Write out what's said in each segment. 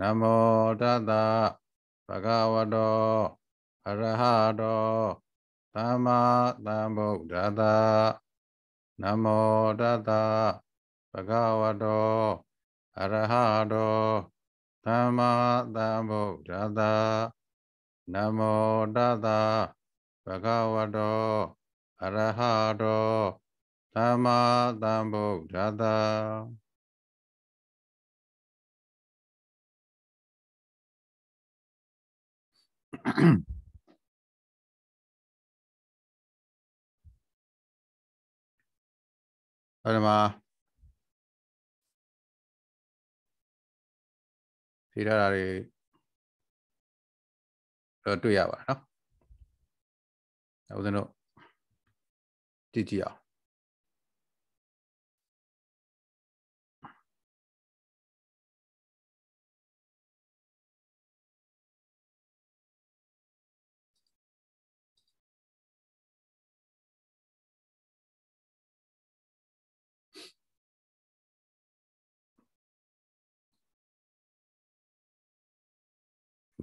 နမောတတဗဂဝတောအရဟတောသမ္မာသမ္ဗုဒ္ဓတာနမောတတဗဂဝတောအရဟတောသမ္မာသမ္ဗုဒ္ဓတာနမောတတဗဂဝတောအရဟတောသမ္မာသမ္ဗုဒ္ဓတာအဲ့ဒီမှာဖြေထားတာတွေတော့တွေ့ရပါတယ်နော်။ဦးဇင်းတို့ကြည့်ကြည့်အောင်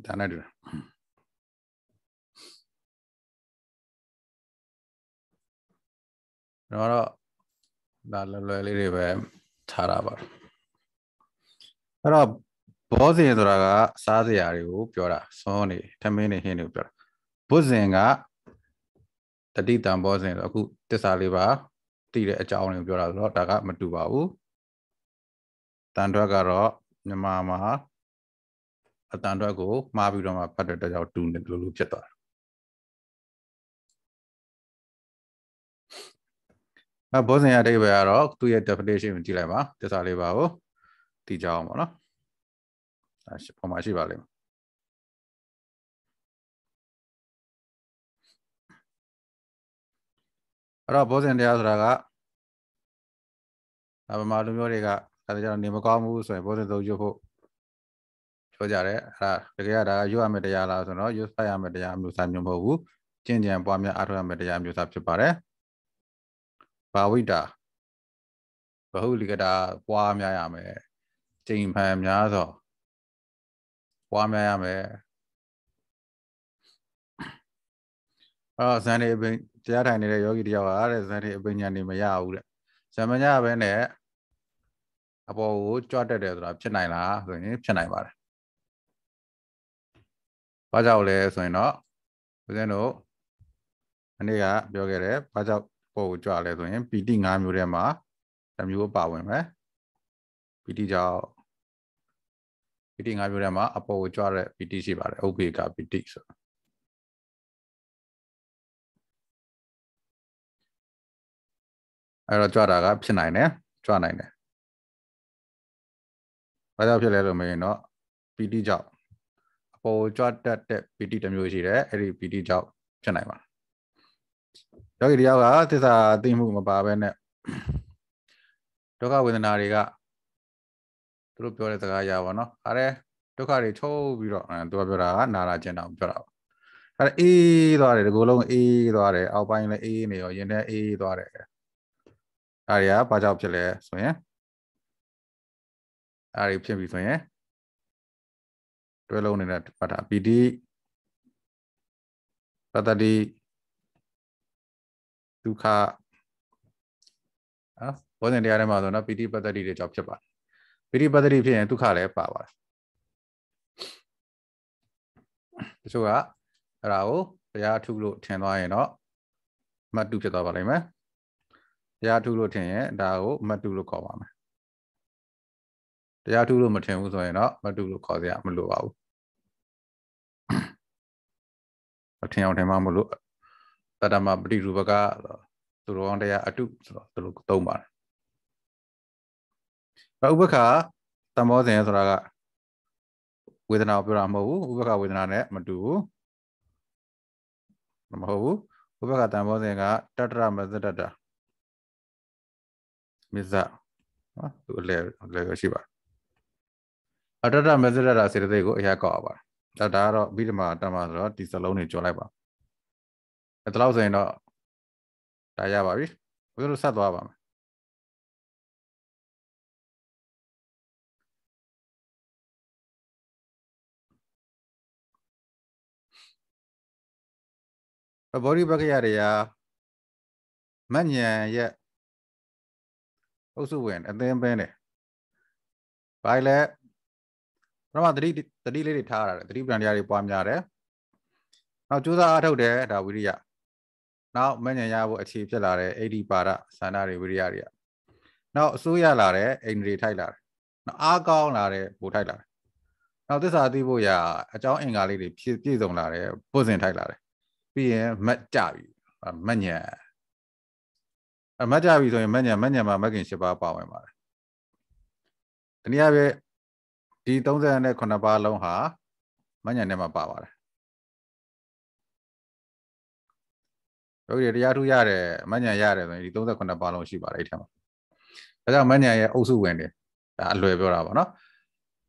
ဒါနဲ့တူတာတော့တော့ဒါလွယ်လွယ်လေးတွေပဲထားတာပါအဲ့တော့ဘောဇင်ဆိုတာက စားစရာတွေကိုပြောတာစွန်းနေထမင်းနေဟင်းတွေပြောတာဘုဇင်ကတတိတံဘောဇင်ဆိုအခုတစ္ဆာလေးပါတည်တဲ့အကြောင်းတွေကို ပြောတာဆိုတော့ဒါကမတူပါဘူးတန်ထွက်ကတော့မြန်မာမှာအတန်အတွက်ကိုမှားပြီးတော့မှဖတ်တဲ့အတွက်ကြောင့်တူနေလို့လို့ဖြစ်သွားတာအဲဘောဇင်ရအဓိပ္ပာယ်ကတော့သူ့ရဲ့ definition ကိုကြည့်လိုက်ပါတစ္ဆာလေးပါကိုသိကြအောင်ပါနော်အဲပုံမှန်ရှိပါလိမ့်မယ်အဲ့တော့ဘောဇင်တရားဆိုတာကဗမာလူမျိုးတွေကဒါကြောင့်နေမကောင်းဘူးဆိုရင်ဘောဇင်သုံးချဖို့ပြောကြတယ်အဲ့ဒါတကယ်ကဒါရွတ်ရမယ့်တရားလားဆိုတော့ရွတ်ဆက်ရမယ့်တရားမျိုးစားမျိုးမဟုတ်ဘူးကျင့်ကြံပွားများအားထုတ်ရမယ့်တရားမျိုးစားဖြစ်ပါတယ်ဘာဝိတာဘဟုလိကတာပွားများရမယ်ကျင့်ဖန်များသောပွားများရမယ်အော်ဇန်နေအပင်တရားထိုင်နေတဲ့ယောဂီတယောက်ကတဲ့ဇန်နေအပင်ညာနေမရဘူးတဲ့ဇမညာပဲနဲ့အပေါ်ကိုကြွတက်တယ်ဆိုတာဖြစ်နိုင်လားဆိုရင် ဖြစ်နိုင်ပါတယ်ဘာကြောင့်လဲဆိုရင်တော့ဦးဇင်းတို့အနေ့ကပြောခဲ့တယ်ဘာကြောင့်ပို့ကိုကြွလဲဆိုရင်ပီတိ၅မျိုးထဲမှာတစ်မျိုးပါဝင်မယ်ပီတိကြောင့်ပီတိ၅မျိုးထဲမှာ အပေါ်ကိုကြွတဲ့ပီတိရှိပါတယ်ဥပ္ပေကပီတိဆိုအဲ့တော့ကြွတာကဖြစ်နိုင်တယ်ကြွနိုင်တယ်ဘာကြောင့်ဖြစ်လဲလို့မေးရင်တော့ပီတိကြောင့်ဟိုကြွတတ်တဲ့ပီတိတစ်မျိုးရှိတယ်အဲ့ဒီပီတိကြောင့်ဖြစ်နိုင်ပါတယ်ယောဂီတယောက်ကသစ္စာသိမှုမပါဘဲနဲ့ဒုက္ခဝေဒနာတွေကသူတို့ပြောတဲ့စကားအရပါတော့အားတဲ့ဒုက္ခတွေချုပ်ပြီးတော့သူကပြောတာကနာရာကျင်တာကိုပြောတာအဲအေးသွားတယ်ဒီကိုယ်လုံးအေးသွားတယ်အောက်ပိုင်းလည်းအေးနေရောရင်ထဲအေးသွားတယ်ဒါတွေကဘာကြောင့်ဖြစ်လဲဆိုရင်အဲဒီဖြစ်ပြီဆိုရင်တွဲလုံးအနေနဲ့မှတ်ထားပီတိပတ္တိဒုက္ခနော်ဘောဇင်တရားထဲမှာဆိုတော့ပီတိပတ္တိတွေကြောင့်ဖြစ်ပါတယ်ပီတိပတ္တိဖြစ်ရင်ဒုက္ခလည်းပါပါတယ်တချို့ကအဲ့ဒါကိုတရားထုလို့ထင်သွားရင်တော့မတ်တုဖြစ်သွားပါလိမ့်မယ်တရားထုလို့ထင်ရင်ဒါကိုမတ်တုလို့ခေါ်ပါမယ်တရားထုလို့မထင်ဘူးဆိုရင်တော့မတ်တုလို့ခေါ်စရာမလိုပါဘူးအထင်အောင်ထင်မှမလို့တတမပฏิရူပကသူတော်ကောင်းတရားအတုဆိုတော့သူတို့သုံးပါတယ်။ဥပ္ပခာတမောဇဉ်ဆိုတာကဝေဒနာကိုပြောတာမဟုတ်ဘူးဥပ္ပခဝေဒနာနဲ့မတူဘူးမဟုတ်ဘူးဥပ္ပခတမောဇဉ်ကတတရမသတတမစ္စနော်သူအလဲလဲရှိပါအတတမစ္စတတစေတသိက်ကိုအရာကောက်ပါဒါဒါကတော့အဘိဓမ္မာတမ္မာဆိုတော့ဒီစလုံးတွေကြော်လိုက်ပါအဲ့ဒါလို့ဆိုရင်တော့ဒါရပါပြီဘုရားတို့ဆက်သွားပါမယ်ဘောရိပကရတွေကမညံရဲ့အုပ်စုဝင်အသင်းပင်းတယ်။ဘာလဲပရမသတိတတိလေးတွေထားရတယ်တတိပဏ္ဍာတွေပွားများတယ်နောက်ကြိုးစားအားထုတ်တယ်ဒါဝိရိယနောက်မဉ္ဇဉ်ရဖို့အခြေဖြစ်လာတဲ့အိဒီပါဒဆန္ဒတွေဝိရိယတွေကနောက်အစိုးရလာတဲ့အိန္ဒြေထိုက်လာတယ်နောက်အားကောင်းလာတဲ့ဘူထိုက်လာတယ်နောက်သစ္စာသိဖို့ရအကြောင်းအင်္ဂါလေးတွေဖြည့်ပြည့်စုံလာတယ်ပုစင်ထိုက်လာတယ်ပြီးရင်မတ်ကြပြီမဉ္ဇဉ်အမတ်ကြပြီဆိုရင်မဉ္ဇဉ်မဉ္ဇဉ်မှာမဂ်ကင်၈ပါးပါဝင်ပါတယ်တနည်းအားဖြင့်ဒီ38ပါးလုံးဟာမဉ္ဇဉ်ထဲမှာပါပါတယ်ယောဂီတရားထူးရတယ်မဉ္ဇဉ်ရတယ်ဆိုရင်ဒီ38ပါးလုံးရှိပါတယ်အဲ့ထဲမှာဒါကြောင့်မဉ္ဇဉ်ရဲ့အုပ်စုဝင်တယ်ဒါအလွယ်ပြောတာပါနော်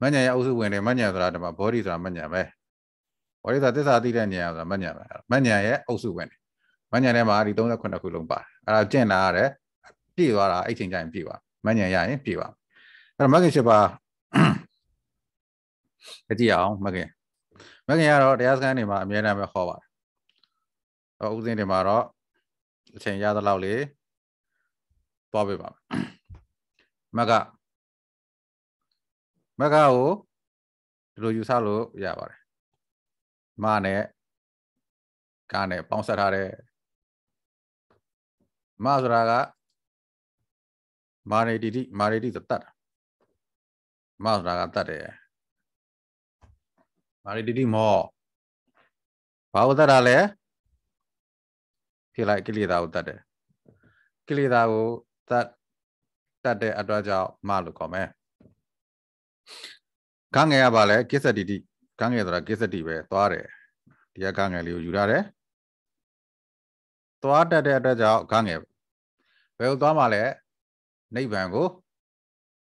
မဉ္ဇဉ်ရဲ့အုပ်စုဝင်တယ်မဉ္ဇဉ်ဆိုတာဒီမှာ body ဆိုတာမဉ္ဇဉ်ပဲဝရိသသစ္စာသိတဲ့ဉာဏ်ဆိုတာမဉာဏ်ပဲမဉာဏ်ရဲ့အုပ်စုပဲမဉာဏ်ထဲမှာဒီ38ခုလုံးပါတယ်အဲ့ဒါကျင့်လာရတယ်ပြည့်သွားတာအဲ့ချိန်ကျရင်ပြည့်ပါမဉာဏ်ရရင်ပြည့်ပါအဲ့တော့မဂ္ဂင်7ပါးအကြည့်အောင် မခင် မခင်ကတော့တရားစခန်းတွေမှာအများအားဖြင့်ဟောပါတယ်။ဟောဥစဉ်တွေမှာတော့အချိန်ရသလောက်လေးပေါ်ပေးပါမယ်။မကမကကိုဒီလိုယူဆလို့ရပါတယ်။မနဲ့ကနဲ့ပေါင်းဆက်ထားတဲ့မဆိုတာကမာရီတီတိမာရီတီသတ်တာမဆိုတာကတတ်တယ်မာရီတိတိမောဘာကိုတတ်တာလဲဖြစ်လိုက်ကိလေသာကိုတတ်တယ်ကိလေသာကိုတတ်တတ်တဲ့အတွက်ကြောင့်မလို့ခေါ်မယ်ကံငယ်ကပါလဲကိစ္စတိတိကံငယ်ဆိုတာကိစ္စတိပဲသွားတယ်ဒီကကံငယ်လေးကိုယူရတယ်သွားတတ်တဲ့အတွက်ကြောင့်ကံငယ်ဘယ်ကိုသွားမှာလဲနိဗ္ဗာန်ကို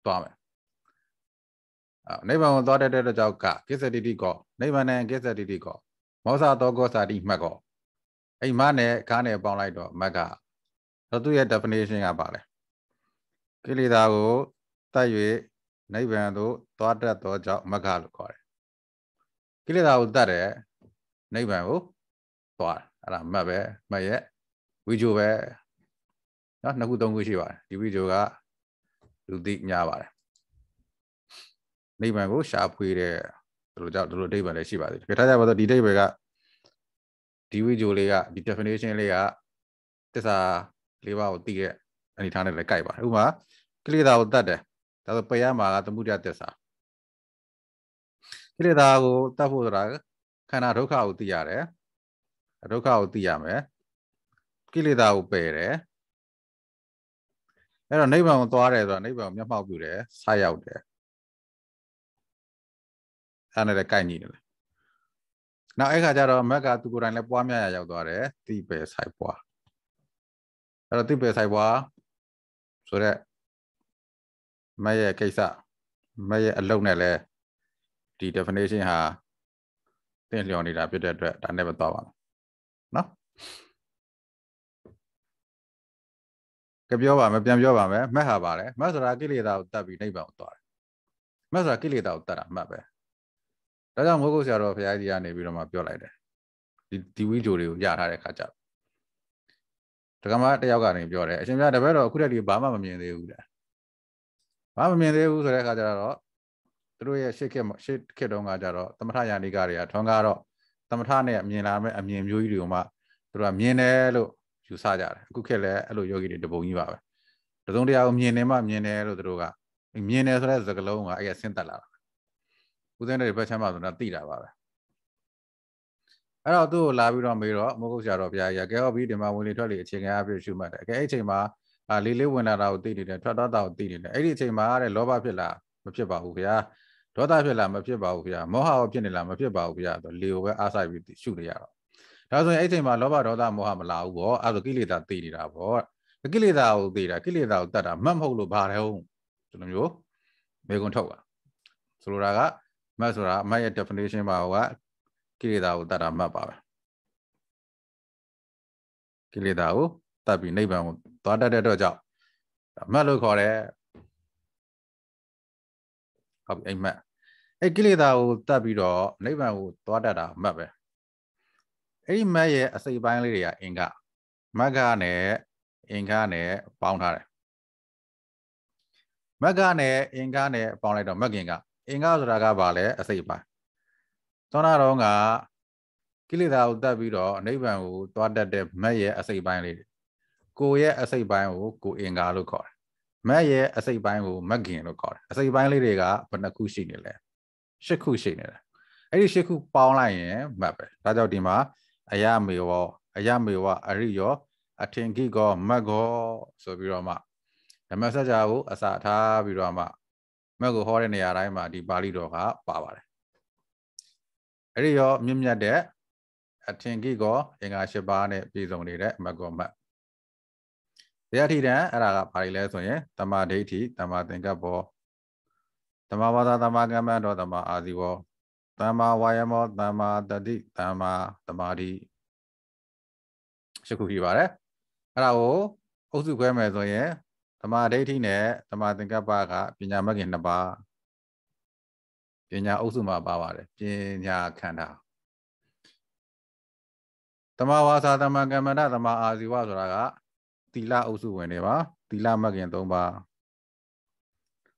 သွားမယ်နိဗ္ဗာန်ကိုသွားတဲ့တဲ့ကြောင့်ကကိစ္စတိတိကောနိဗ္ဗာန်နဲ့ကိစ္စတိတိကော မောဇသောကောစာတိမှတ်ကောအဲ့မနဲ့ခါနဲ့ပေါင်းလိုက်တော့မက်ကတော့သူ့ရဲ့ definition ကပါလဲကိလေသာကိုတတ်၍နိဗ္ဗာန်သို့သွားတတ်သောကြောင့်မကလို့ခေါ်တယ်ကိလေသာကိုတတ်တဲ့နိဗ္ဗာန်ကိုသွားအဲ့ဒါမက်ပဲမက်ရဲ့ဝီဂျိုပဲနော်နှစ်ခုသုံးခုရှိပါတယ်ဒီဝီဂျိုကလူသိညားပါတယ်နိဗ္ဗာန်ကိုရှာဖွေတဲ့ဒီလိုကြောင့်ဒီလိုအဓိပ္ပာယ်လည်းရှိပါသေးတယ်။ဒါထားကြပါတော့ဒီအဓိပ္ပာယ်ကဒီဝိဂျိုလေးကဒီ definition လေးကတစ္ဆာလေးပါးကိုသိတဲ့အနေထားနဲ့လည်းကြိုက်ပါတယ်။ဥပမာကိလေသာကိုတတ်တယ်။ဒါဆိုပယ်ရမှာကသမှုတရားတစ္ဆာကိလေသာကိုတတ်ဖို့ဆိုတာခန္ဓာဒုက္ခကိုသိရတယ်။ဒုက္ခကိုသိရမယ်။ကိလေသာကိုပယ်တယ်။အဲ့တော့နိဗ္ဗာန်ကိုသွားတယ်ဆိုတာနိဗ္ဗာန်ကိုမျက်မှောက်ပြုတယ်။ဆက်ရောက်တယ်။ဒါနဲ့လည်းကိုက်ညီတယ်နောက်အဲ့ခါကျတော့မက်ကသူကိုယ်တိုင်လည်းပွားများရရောက်သွားတယ်တိပယ်ဆိုင်ပွားအဲ့တော့တိပယ်ဆိုင်ပွားဆိုတော့မက်ရဲ့ကိစ္စမက်ရဲ့အလုပ်နဲ့လည်းဒီ definition ဟာသင်လျော်နေတာဖြစ်တဲ့အတွက်ဒါနဲ့ပဲသွားပါမယ်နော်ကပြောပါမယ်ပြန်ပြောပါမယ်မက်ဟာပါတယ်မက်ဆိုတာကိလေသာကိုတတ်ပြီးနိဗ္ဗာန်ကိုသွားတယ်မက်ဆိုတာကိလေသာကိုတတ်တာမှတ်ပဲဒါကြောင့်မိုးကုတ်ဆရာတော်ဘုရားကြီးကနေပြီးတော့မှပြောလိုက်တယ်ဒီဒီဝီဂျိုတွေကိုရထားတဲ့ခါကျဒကမတယောက်ကနေပြောတယ်အရှင်ဘုရားတပည့်တော်အခုတည်းကဘာမှမမြင်သေးဘူးတဲ့ဘာမှမမြင်သေးဘူးဆိုတဲ့ခါကျတော့သူတို့ရဲ့ရှေ့ခေတ်ရှေ့ခေတ်တုန်းကကျတော့သမထယာနိကတွေကထွန်ကားတော့သမထနဲ့မြင်လာမဲ့အမြင်မျိုးကြီးတွေကမှသူတို့ကမြင်တယ်လို့ယူဆကြတယ်အခုခေတ်လည်းအဲ့လိုယောဂီတွေတပုံကြီးပါပဲတစုံတရာကိုမြင်နေမှမြင်တယ်လို့သူတို့ကမြင်တယ်ဆိုတဲ့သကလုံးကအဲ့ရဆင်းသက်လာတာဦးသိန်းတဲ့ဘက်ချမ်းမှာဆိုတာသိတာပါပဲအဲ့တော့သူ့ကိုလာပြီးတော့မေးတော့မိုးကုတ်ဆရာတော်ဘုရားကြီးကဲဟောပြီးဒီမှာဝင်လေထွက်လေအချိန်ကအပြည့်ရှုမှတ်တယ်ကဲအဲ့အချိန်မှာအာလေးလေးဝင်လာတာကိုသိနေတယ်ထွက်သွားတာကိုသိနေတယ်အဲ့ဒီအချိန်မှာတဲ့လောဘဖြစ်လာမဖြစ်ပါဘူးဘုရားဒေါသဖြစ်လာမဖြစ်ပါဘူးဘုရားမောဟကိုဖြစ်နေလာမဖြစ်ပါဘူးဘုရားဆိုလေကိုပဲအားဆိုင်ပြီးရှုနေရတော့ဒါဆိုရင်အဲ့ချိန်မှာလောဘဒေါသမောဟမလာဘူးပေါ့အဲ့ဒါကိလေသာသိနေတာပေါ့ကိလေသာကိုသိတာကိလေသာကိုတတ်တာမှတ်မဟုတ်လို့ဘာတယ်ဟုတ်ဒီလိုမျိုးမေကွန်ထုတ်တာဆိုလိုတာကမတ်ဆိုတာအမတ်ရဲ့ definition ပါကကိလေသာကိုတတ်တာမတ်ပါပဲကိလေသာကိုတတ်ပြီးနိဗ္ဗာန်ကိုသွားတတ်တဲ့အတွက်ကြောင့်မတ်လို့ခေါ်တယ်ဟုတ်ပြီအဲ့မတ်အဲ့ကိလေသာကိုတတ်ပြီးတော့နိဗ္ဗာန်ကိုသွားတတ်တာမတ်ပဲအဲ့ဒီမတ်ရဲ့အစိပ်ပိုင်းလေးတွေကအင်္ဂမတ်ကနဲ့အင်္ဂနဲ့ပေါင်းထားတယ်မတ်ကနဲ့အင်္ဂနဲ့ပေါင်းလိုက်တော့မတ်ကင်္ဂအင်္ဂါဆိုတာကဘာလဲအစိတ်ပိုင်းသောနာတော်ကကိလေသာကိုတတ်ပြီးတော့အနိဗ္ဗာန်ကိုသွားတတ်တဲ့မက်ရဲ့အစိတ်ပိုင်းလေးတွေကိုရဲ့အစိတ်ပိုင်းကိုကိုအင်္ဂါလို့ခေါ်တယ်မက်ရဲ့အစိတ်ပိုင်းကိုမက်ခင်လို့ခေါ်တယ်အစိတ်ပိုင်းလေးတွေကဘယ်နှခုရှိနေလဲရှစ်ခုရှိနေတယ်အဲ့ဒီရှစ်ခုပေါင်းလိုက်ရင်မက်ပဲဒါကြောင့်ဒီမှာအယမေဝအယမေဝအရိယောအထင်ကိကောမက်ကော ဆိုပြီးတော့မှဓမ္မစကြာကိုအစာထားပြီးတော့မှမက်ကိုဟောတဲ့နေရာတိုင်းမှာဒီပါဠိတော်ကပါပါတယ်အဲ့ဒီရောမြင့်မြတ်တဲ့အထင်ကြီးကော အင်္ဂါ၈ပါးနဲ့ပြည်စုံနေတဲ့မက်ကိုမက်တရားထီတံအဲ့ဒါကဘာတွေလဲဆိုရင်တမာဒိဋ္ဌိတမာသင်္ကပ္ပောတမာဝါဒတမာကမ္မတောတမာအာဇီဝောတမာဝါယမောတမာတတိတမာတမာတိရှိခုဖြစ်ပါတယ်အဲ့ဒါကိုအုပ်စုခွဲမယ်ဆိုရင်တမာဒိဋ္ဌိနဲ့တမာသင်္ကပ္ပကပညာမဂ်ခင်နှစ်ပါးပညာအုပ်စုမှာပါပါတယ်ပညာခန္ဓာတမာဝါစာတမာကမ္မန္တတမာအာဇီဝဆိုတာကသီလအုပ်စုဝင်တွေပါသီလမဂ်ခင်၃ပါး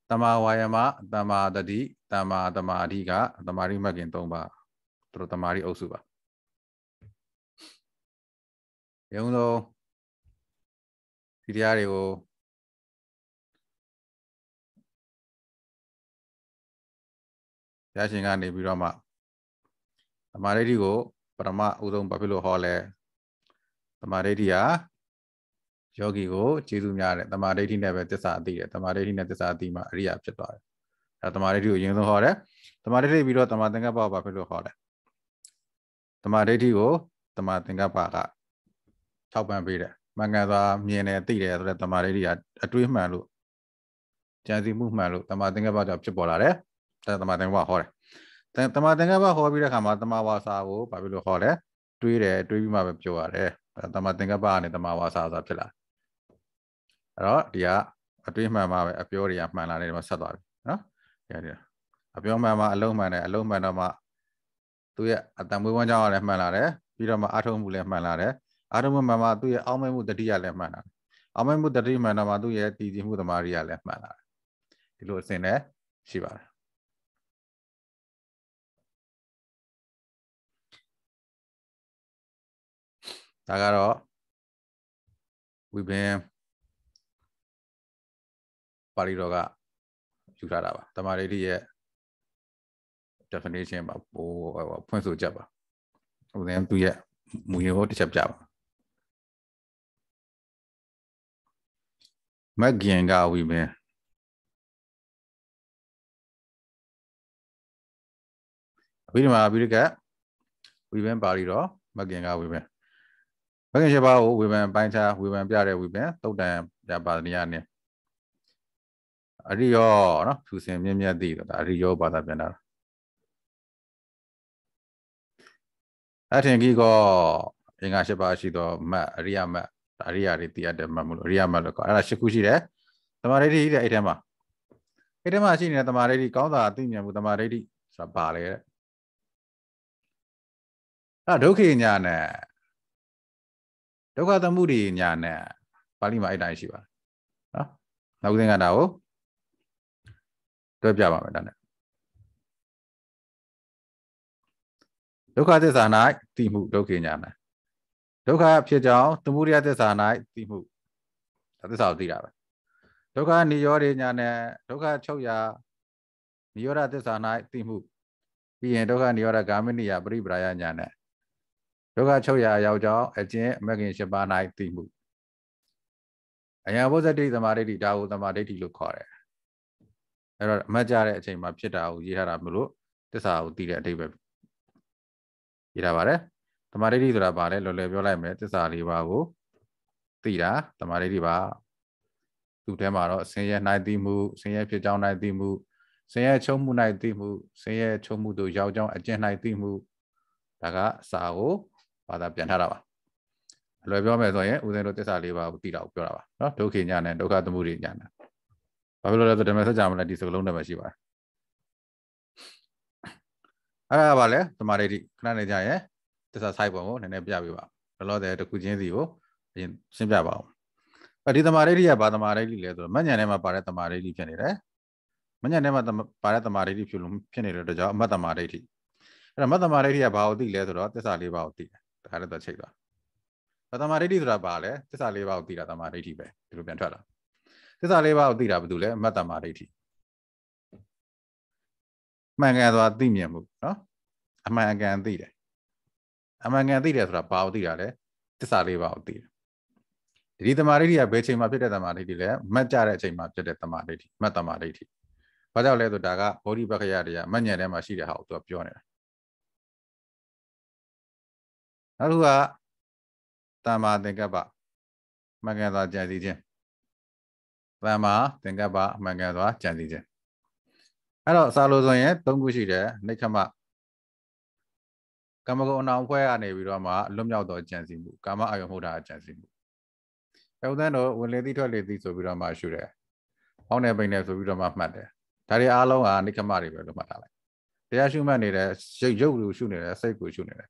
တမာဝါယမတမာတတိတမာတမာဓိကတမာရိမဂ်ခင်၃ပါးသူတို့တမာရိအုပ်စုပါရုံးဆုံးဒီတရားတွေကိုဘုရားရှင်ကနေပြီးတော့မှသမာဓိကိုပထမအဦးဆုံးဘာဖြစ်လို့ဟောလဲသမာဓိဟာယောဂီကိုကျေးဇူးများတယ်သမာဓိနဲ့ပဲသစ္စာအသိတယ်သမာဓိနဲ့သစ္စာအသိမှအရိယာဖြစ်သွားတယ်အဲသမာဓိကိုအရင်ဆုံးဟောတယ်သမာဓိပြီးတော့သမာသင်္ကပ္ပဘာဖြစ်လို့ဟောလဲသမာဓိကို သမာသင်္ကပ္ပက၆ပန်းပေးတယ်မင်္ဂသာမြင်တယ်သိတယ်ဆိုတော့သမာဓိကအတွေးမှန်လို့ကြံစည်မှုမှန်လို့သမာသင်္ကပ္ပကြောင့်ဖြစ်ပေါ်လာတယ်တမသင်္ကပ္ပဟောတယ်တမသင်္ကပ္ပဟောပြီးတဲ့ခါမှာတမဝါစာကိုဘာဖြစ်လို့ဟောလဲတွေးတယ်တွေးပြီးမှပဲပြောရတယ်တမသင်္ကပ္ပကနေတမဝါစာဆိုတာဖြစ်လာအဲ့တော့ဒီကအတွေးမှန်မှပဲအပြောတွေကမှန်လာတယ်ဒီမှာဆက်သွားပြီနော်ဒီကဒီအပြောမှန်မှအလုံးမှန်တယ်အလုံးမှန်တော့မှသူ့ရဲ့အတံမွေးဝမ်းကြောင်းကလည်းမှန်လာတယ်ပြီးတော့မှအာထုံးမှုလည်းမှန်လာတယ်အာထုံးမှုမှန်မှသူ့ရဲ့အောင်းမဲမှုတတိယလည်းမှန်လာတယ်အောင်းမဲမှုတတိယမှန်တော့မှသူ့ရဲ့တည်ကြည်မှုသမားတွေကလည်းမှန်လာတယ်ဒီလိုအစဉ်နဲ့ရှိပါတယ်ဒါကတော့ we been ပါဠိတော်ကယူထားတာပါတမာရီတိရဲ့ definition ပါဟိုဖွင့်ဆိုချက်ပါဥစဉ်သူရဲ့မူရင်းဟောတစ်ချက်ပြပါမဂ္ဂင်ကဝိပင်အဘိဓမ္မာအဘိဓကဝိပင်ပါဠိတော်မဂ္ဂင်ကဝိပင်ဘဂင်ရှိပါကိုဝေဖန်ပိုင်းခြားဝေဖန်ပြတဲ့ဝေဖန်သုတ်တန်ပြပါဒနိယနဲ့အရိယောနော်သူစင်မြင့်မြတ်သိတာအရိယောဘာသာပြန်တာအထင်ကြီးကအင်္ဂါ၈ပါးရှိသောမတ်အရိယမတ်အရိယာတွေတရားတယ်မတ်မလို့အရိယမတ်လို့ခေါ်အဲ့ဒါ၈ခုရှိတယ်တမာဒိဋ္ဌိတဲ့အဲ့ထဲမှာအဲ့ထဲမှာရှိနေတဲ့တမာဒိဋ္ဌိကောင်းတာအသိဉာဏ်မှုတမာဒိဋ္ဌိဆိုတာပါလေတဲ့အဲ့ဒုက္ခိညာနဲ့ဒုက္ခသမုဒိညာနဲ့ပါဠိမှာအဲ့တိုင်းရှိပါတယ်နော်နောက်ဦးဇင်းကဒါကိုတွဲပြပါမယ်ဒါနဲ့ဒုက္ခသစ္စာ၌တိမှုဒုက္ခညာ၌ဒုက္ခဖြစ်ကြောင်းသမုဒိယသစ္စာ၌တိမှုဒါသစ္စာကိုသိတာပဲဒုက္ခនិရောဓညာနဲ့ဒုက္ခချုပ်ရာនិရောဓသစ္စာ၌တိမှုပြီးရင်ဒုက္ခនិရောဓဂามနိယပရိပရာယညာနဲ့ဒုက္ခချုပ်ရာရောက်ကြောင်းအကျင့်အမကင်၈ပါး၌သိမှုအရာဘုဇတိသမာဓိဒါဟုသမာဓိလို့ခေါ်တယ်အဲ့တော့အမှတ်ကြတဲ့အချိန်မှာဖြစ်တာကိုရေးထားတာမလို့တစ္ဆာကိုသိတဲ့အတိပ္ပယ်ရေးထားပါတယ်သမာဓိဆိုတာဘာလဲလော်လယ်ပြောလိုက်မယ်တစ္ဆာလေးပါးကိုသိတာ သမာဓိပါသူထဲမှာတော့ဆင်းရဲနိုင်သိမှုဆင်းရဲဖြစ်ကြောင်းနိုင်သိမှုဆင်းရဲချုံမှုနိုင်သိမှုဆင်းရဲချုံမှုတို့ရောက်ကြောင်းအကျင့်နိုင်သိမှုဒါကစာကိုဘာသာပြန်ထားတာပါအလွယ်ပြောမယ်ဆိုရင်ဦးဇင်းတို့တစ္ဆာလေးပါကိုသိတာကိုပြောတာပါနော်ဒုက္ခညာနဲ့ဒုက္ခသမှုတွေညာနဲ့ဘာဖြစ်လို့လဲဆိုဓမ္မစကြာမဏေဒီစကလုံးတွေမှာရှိပါတယ်အဲ့ဒါပါလေသမာဓိတိခဏနေကြရင်တစ္ဆာဆိုင်ပုံကိုနည်းနည်းပြပေးပါလောလောဆယ်တခုချင်းစီကိုအရင်ရှင်းပြပါအောင်အဲ့ဒီသမာဓိတိကဘာသမာဓိတိလဲဆိုတော့မဉ္ဇဏ်ထဲမှာပါတဲ့သမာဓိတိဖြစ်နေတယ်မဉ္ဇဏ်ထဲမှာပါတဲ့သမာဓိတိဖြစ်လို့ဖြစ်နေတဲ့အတွက်ကြောင့်အမတ်သမာဓိတိအဲ့ဒါမတ်သမာဓိတိကဘာကိုသိလဲဆိုတော့တစ္ဆာလေးပါးကိုသိတယ်ဒါလည်းတော့ချိတ်သွားဒါတမာဒိဋ္ဌိဆိုတာဘာလဲသစ္စာလေးပါးကိုသိတာတမာဒိဋ္ဌိပဲဒီလိုပြန်ထွက်လာသစ္စာလေးပါးကိုသိတာဘာလို့လဲအမတ္တမာဒိဋ္ဌိမှန်ကန်စွာသိမြင်မှုနော်အမှန်အကန်သိတယ်အမှန်ကန်သိတယ်ဆိုတာဘာကိုသိတာလဲသစ္စာလေးပါးကိုသိတယ်ဒီတမာဒိဋ္ဌိကဘယ်ချိန်မှာဖြစ်တဲ့တမာဒိဋ္ဌိလဲမတ်ကြတဲ့အချိန်မှာဖြစ်တဲ့တမာဒိဋ္ဌိမတ်တမာဒိဋ္ဌိဘာကြောင့်လဲဆိုဒါကဗောဓိပက္ခယတရားမညံထဲမှာရှိတဲ့ဟာကိုသူကပြောနေတာနောက်တစ်ခုကတမ္မာသင်္ကပ္ပမှန်ကန်စွာကြံစည်ခြင်းတမ္မာသင်္ကပ္ပမှန်ကန်စွာကြံစည်ခြင်းအဲ့တော့စာလို့ဆိုရင်၃ခုရှိတယ်နိခမကမ္မဂုဏ်အောင်ဖွဲ့ကနေပြီးတော့မှလွတ်မြောက်သောကြံစည်မှုကာမအာယုံမှုတာကြံစည်မှုရုပ်သန်းတို့ဝင်လေသည့်ထွက်လေသည့်ဆိုပြီးတော့မှရှုတယ်။အောင်းနေပိန်နေဆိုပြီးတော့မှမှတ်တယ်။ဒါတွေအားလုံးဟာနိကမတွေပဲလို့မှတ်ထားလိုက်။တရားရှုမှတ်နေတဲ့ရုပ်ရုပ်ကိုရှုနေတယ်စိတ်ကိုရှုနေတယ်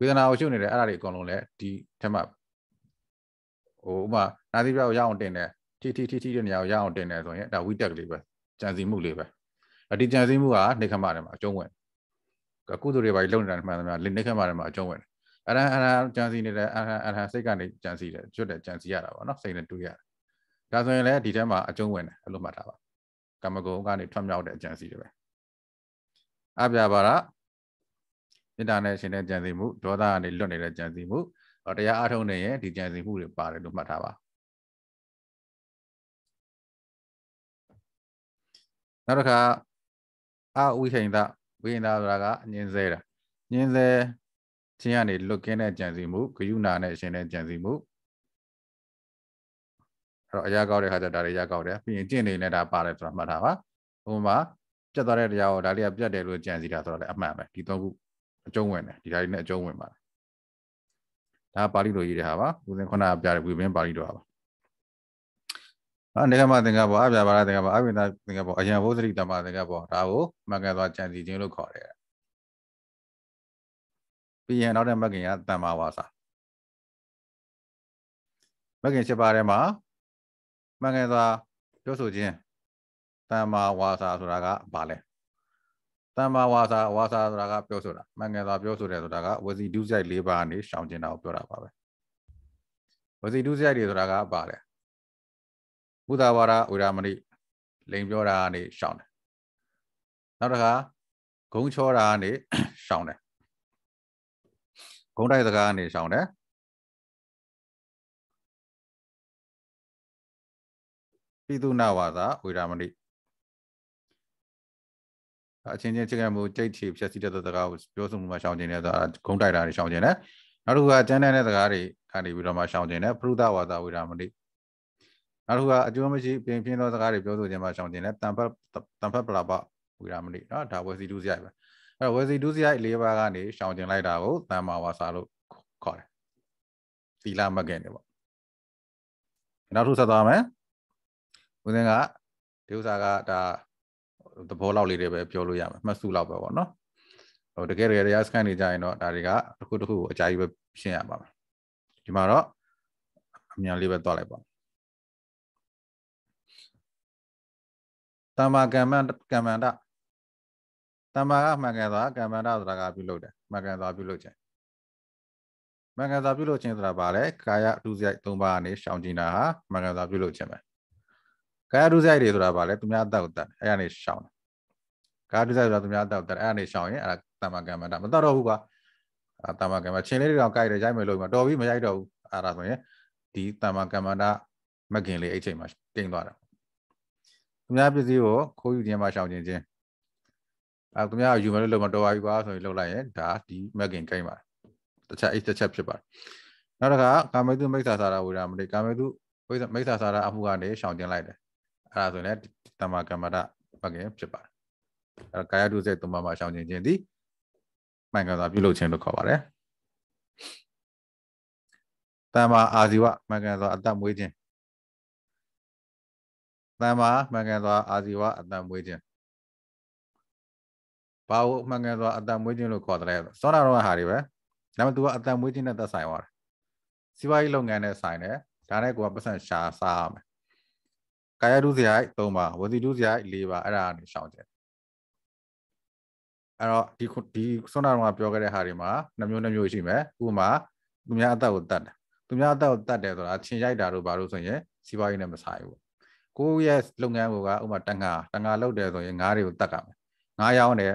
ဝေဒနာကိုရှုပ်နေတယ်အဲ့ဒါတွေအကုန်လုံးလည်းဒီထက်မှဟိုဥမာနာသီပြကိုရအောင်တင်တယ်ထိထိထိထိတဲ့နေရာကိုရအောင်တင်တယ်ဆိုရင်ဒါဝိတက်ကလေးပဲကြံစီမှုလေးပဲအဒီကြံစီမှုကနေခမထဲမှာအကျုံးဝင်ကုသိုလ်တွေပါလုံနေတာမှန်သမျှနေခမထဲမှာအကျုံးဝင်အရဟံအရဟံကြံစီနေတယ်အရဟံအရဟံစိတ်ကနေကြံစီတယ်ကျွတ်တယ်ကြံစီရတာပေါ့နော်စိတ်နဲ့တွေးရတယ်ဒါဆိုရင်လည်းဒီထဲမှာအကျုံးဝင်တယ်အဲ့လိုမှတ်တာပါကမ္မဂုဏ်ကနေထွက်မြောက်တဲ့အကြံစီတွေပဲအပြပါရမေတ္တာနဲ့ရှင်တဲ့ကြံစည်မှုဒေါသကနေလွတ်နေတဲ့ကြံစည်မှုတရားအားထုတ်နေရင်ဒီကြံစည်မှုတွေပါတယ်လို့မှတ်ထားပါနောက်တစ်ခါအဝိဟိန္ဒဝိဟိန္ဒဆိုတာကငင်းစဲတာငင်းစဲခြင်းကနေလွတ်ကင်းတဲ့ကြံစည်မှုဂယုဏနဲ့ရှင်တဲ့ကြံစည်မှုအဲ့တော့အရာကောက်တဲ့ခါကျဒါတွေရကောက်တယ်ပြီးရင်ကျင့်နေလည်းဒါပါတယ်ဆိုတာမှတ်ထားပါဥပမာပြတ်သွားတဲ့တရားကိုဒါလေးကပြတ်တယ်လို့ကြံစည်တာဆိုတော့လည်းအမှန်ပဲဒီသုံးခုအကျုံးဝင်တယ်ဒီဓာတ်တွေနဲ့အကျုံးဝင်ပါတယ်ဒါပါဠိလိုရေးတဲ့ဟာပါဦးဇင်းခုနကပြတဲ့ဝိပင်းပါဠိလိုပါအနေကမသင်္ကပ္ပအပြပါရသင်္ကပ္ပအပြိနာသင်္ကပ္ပအယံဘုဒ္ဓတိတမသင်္ကပ္ပဒါကိုမှတ်ကဲသွားကြံစီခြင်းလို့ခေါ်တယ်ပြီးရင်နောက်တဲ့မဂ္ဂင်ကတမ္မာဝါစာမဂ္ဂင်7ပါးထဲမှာမဂ္ဂင်သာပြောဆိုခြင်းတမ္မာဝါစာဆိုတာကဘာလဲတမ္မာဝါစာဝါစာဆိုတာက ပြောဆိုတာမှန်ကန်စွာပြောဆိုတယ်ဆိုတာကဝစီဒုစရိုက်၄ပါးကနေရှောင်ကျင်တာကိုပြောတာပါပဲဝစီဒုစရိုက်တွေဆိုတာကပါတယ်ဘုဒ္ဓဘာသာဝေရမဏိလိန်ပြောတာကနေရှောင်တယ်နောက်တစ်ခါဂုံချောတာကနေရှောင်တယ်ဂုံတိုက်စကားကနေရှောင်တယ်ပိသုနာဝါစာဝေရမဏိအချင်းချင်းချိတ်ကမှုကြိတ်ချီဖြက်စီးတဲ့စကားကိုပြောဆိုမှုမှာရှောင်ကျင်တဲ့ဆိုတာဂုံးတိုက်တာတွေရှောင်ကျင်တယ်နောက်တစ်ခုကကျန်းတဲ့စကားတွေကနေပြီးတော့မှရှောင်ကျင်တယ်ပရုဒဝါဒဝိရာမတိနောက်တစ်ခုကအကျိုးမရှိပြင်ပြင်းသောစကားတွေပြောဆိုခြင်းမှာရှောင်ကျင်တယ်တန်ဖတ်တန်ဖတ်ပလာပဝိရာမတိနော်ဒါဝစီဒုစရိုက်ပဲအဲ့တော့ဝစီဒုစရိုက်၄ပါးကနေရှောင်ကျင်လိုက်တာကိုတန်မာဝါစာလို့ခေါ်တယ်သီလမကင်တယ်ပေါ့နောက်တစ်ခုဆက်သွားမယ်ဦးစင်းကဒီဥစ္စာကဒါသဘောလောက်လေးတွေပဲပြောလို့ရမယ်မှတ်စုလောက်ပဲပေါ့နော်ဟိုတကယ်တကယ်တရားစကန်နေကြရင်တော့ဒါတွေကတစ်ခုတစ်ခုကိုအကြိုက်ပဲရှင်းရပါမယ်ဒီမှာတော့အမြန်လေးပဲတွားလိုက်ပါတမ္မာကမ္မကမ္မန္တတမ္မာကမှန်ကန်စွာကမ္မန္တဆိုတာကပြုလုပ်တယ်မှန်ကန်စွာပြုလုပ်ခြင်းမှန်ကန်စွာပြုလုပ်ခြင်းဆိုတာဘာလဲကာယအတုစရိုက်၃ပါးကနေရှောင်ကျင်တာဟာမှန်ကန်စွာပြုလုပ်ခြင်းပဲကာယဒုစရိုက်တွေဆိုတာဗာလဲသူများအသက်ကိုတတ်အဲ့ဒါနေရှောင်တယ်ကာယဒုစရိုက်ဆိုတာသူများအသက်ကိုတတ်အဲ့ဒါနေရှောင်ရင်အဲ့ဒါတာမကံမတာမတတ်တော့ဘူးကွာအဲ့တာမကံမချင်းလေးတွေတော့ကြိုက်တယ်ရိုက်မယ်လို့ပြောတော်ပြီမရိုက်တော့ဘူးအဲ့ဒါဆိုရင်ဒီတာမကံမတာမကင်လေးအဲ့ချိန်မှာတင်းသွားတာသူများပစ္စည်းကိုခိုးယူခြင်းမှာရှောင်ခြင်းချင်းအဲ့သူများယူမယ်လို့လုံမတော်ပါဘူးကွာဆိုရင်လှုပ်လိုက်ရင်ဒါဒီမကင်ကိန်းပါတယ်တခြားအဲ့တစ်ချက်ဖြစ်ပါတယ်နောက်တစ်ခါကာမေတုမိစ္ဆာစာရဝိရာမတိကာမေတုမိစ္ဆာစာရအမှုကနေရှောင်ကျင်လိုက်တယ်အဲ့ဒါဆိုရင်တမကမ္မရပကင်ဖြစ်ပါတယ်အဲ့ကာယတုစိတ်သုံးပါးမှာရှောင်ကျင်ခြင်းသည်မှန်ကန်စွာပြုလုပ်ခြင်းလို့ခေါ်ပါတယ်တမ္မာအာဇီဝမှန်ကန်စွာအတ္တမွေးခြင်းတမ္မာမှန်ကန်စွာအာဇီဝအတ္တမွေးခြင်းဘာလို့မှန်ကန်စွာအတ္တမွေးခြင်းလို့ခေါ်တယ်စောနာတော့ဟာတွေပဲဒါပေမဲ့ तू ကအတ္တမွေးခြင်းနဲ့သက်ဆိုင်သွားတယ်စီးပွားရေးလုပ်ငန်းနဲ့ဆိုင်တယ်ဒါနဲ့ကိုကပတ်စံရှာစားရမယ်ကာယတုစရိုက်၃ပါဝစီတုစရိုက်၄ပါအဲ့ဒါကနေရှောင်ကြအဲ့တော့ဒီဒီဆွမ်းနာတော်ကပြောခဲ့တဲ့ဟာတွေမှာနှမျိုးနှမျိုးရှိမယ်ဥပမာသူများအသက်ကိုတတ်တယ်သူများအသက်ကိုတတ်တယ်ဆိုတာချင်ရိုက်တာတို့ဘာလို့ဆိုရင်စီးပွားရေးနဲ့မဆိုင်ဘူးကိုယ့်ရဲ့လုပ်ငန်းကဥပမာတန်ငါတန်ငါလုပ်တယ်ဆိုရင်ငါးတွေကိုတတ်ရမယ်ငါးရောင်းတယ်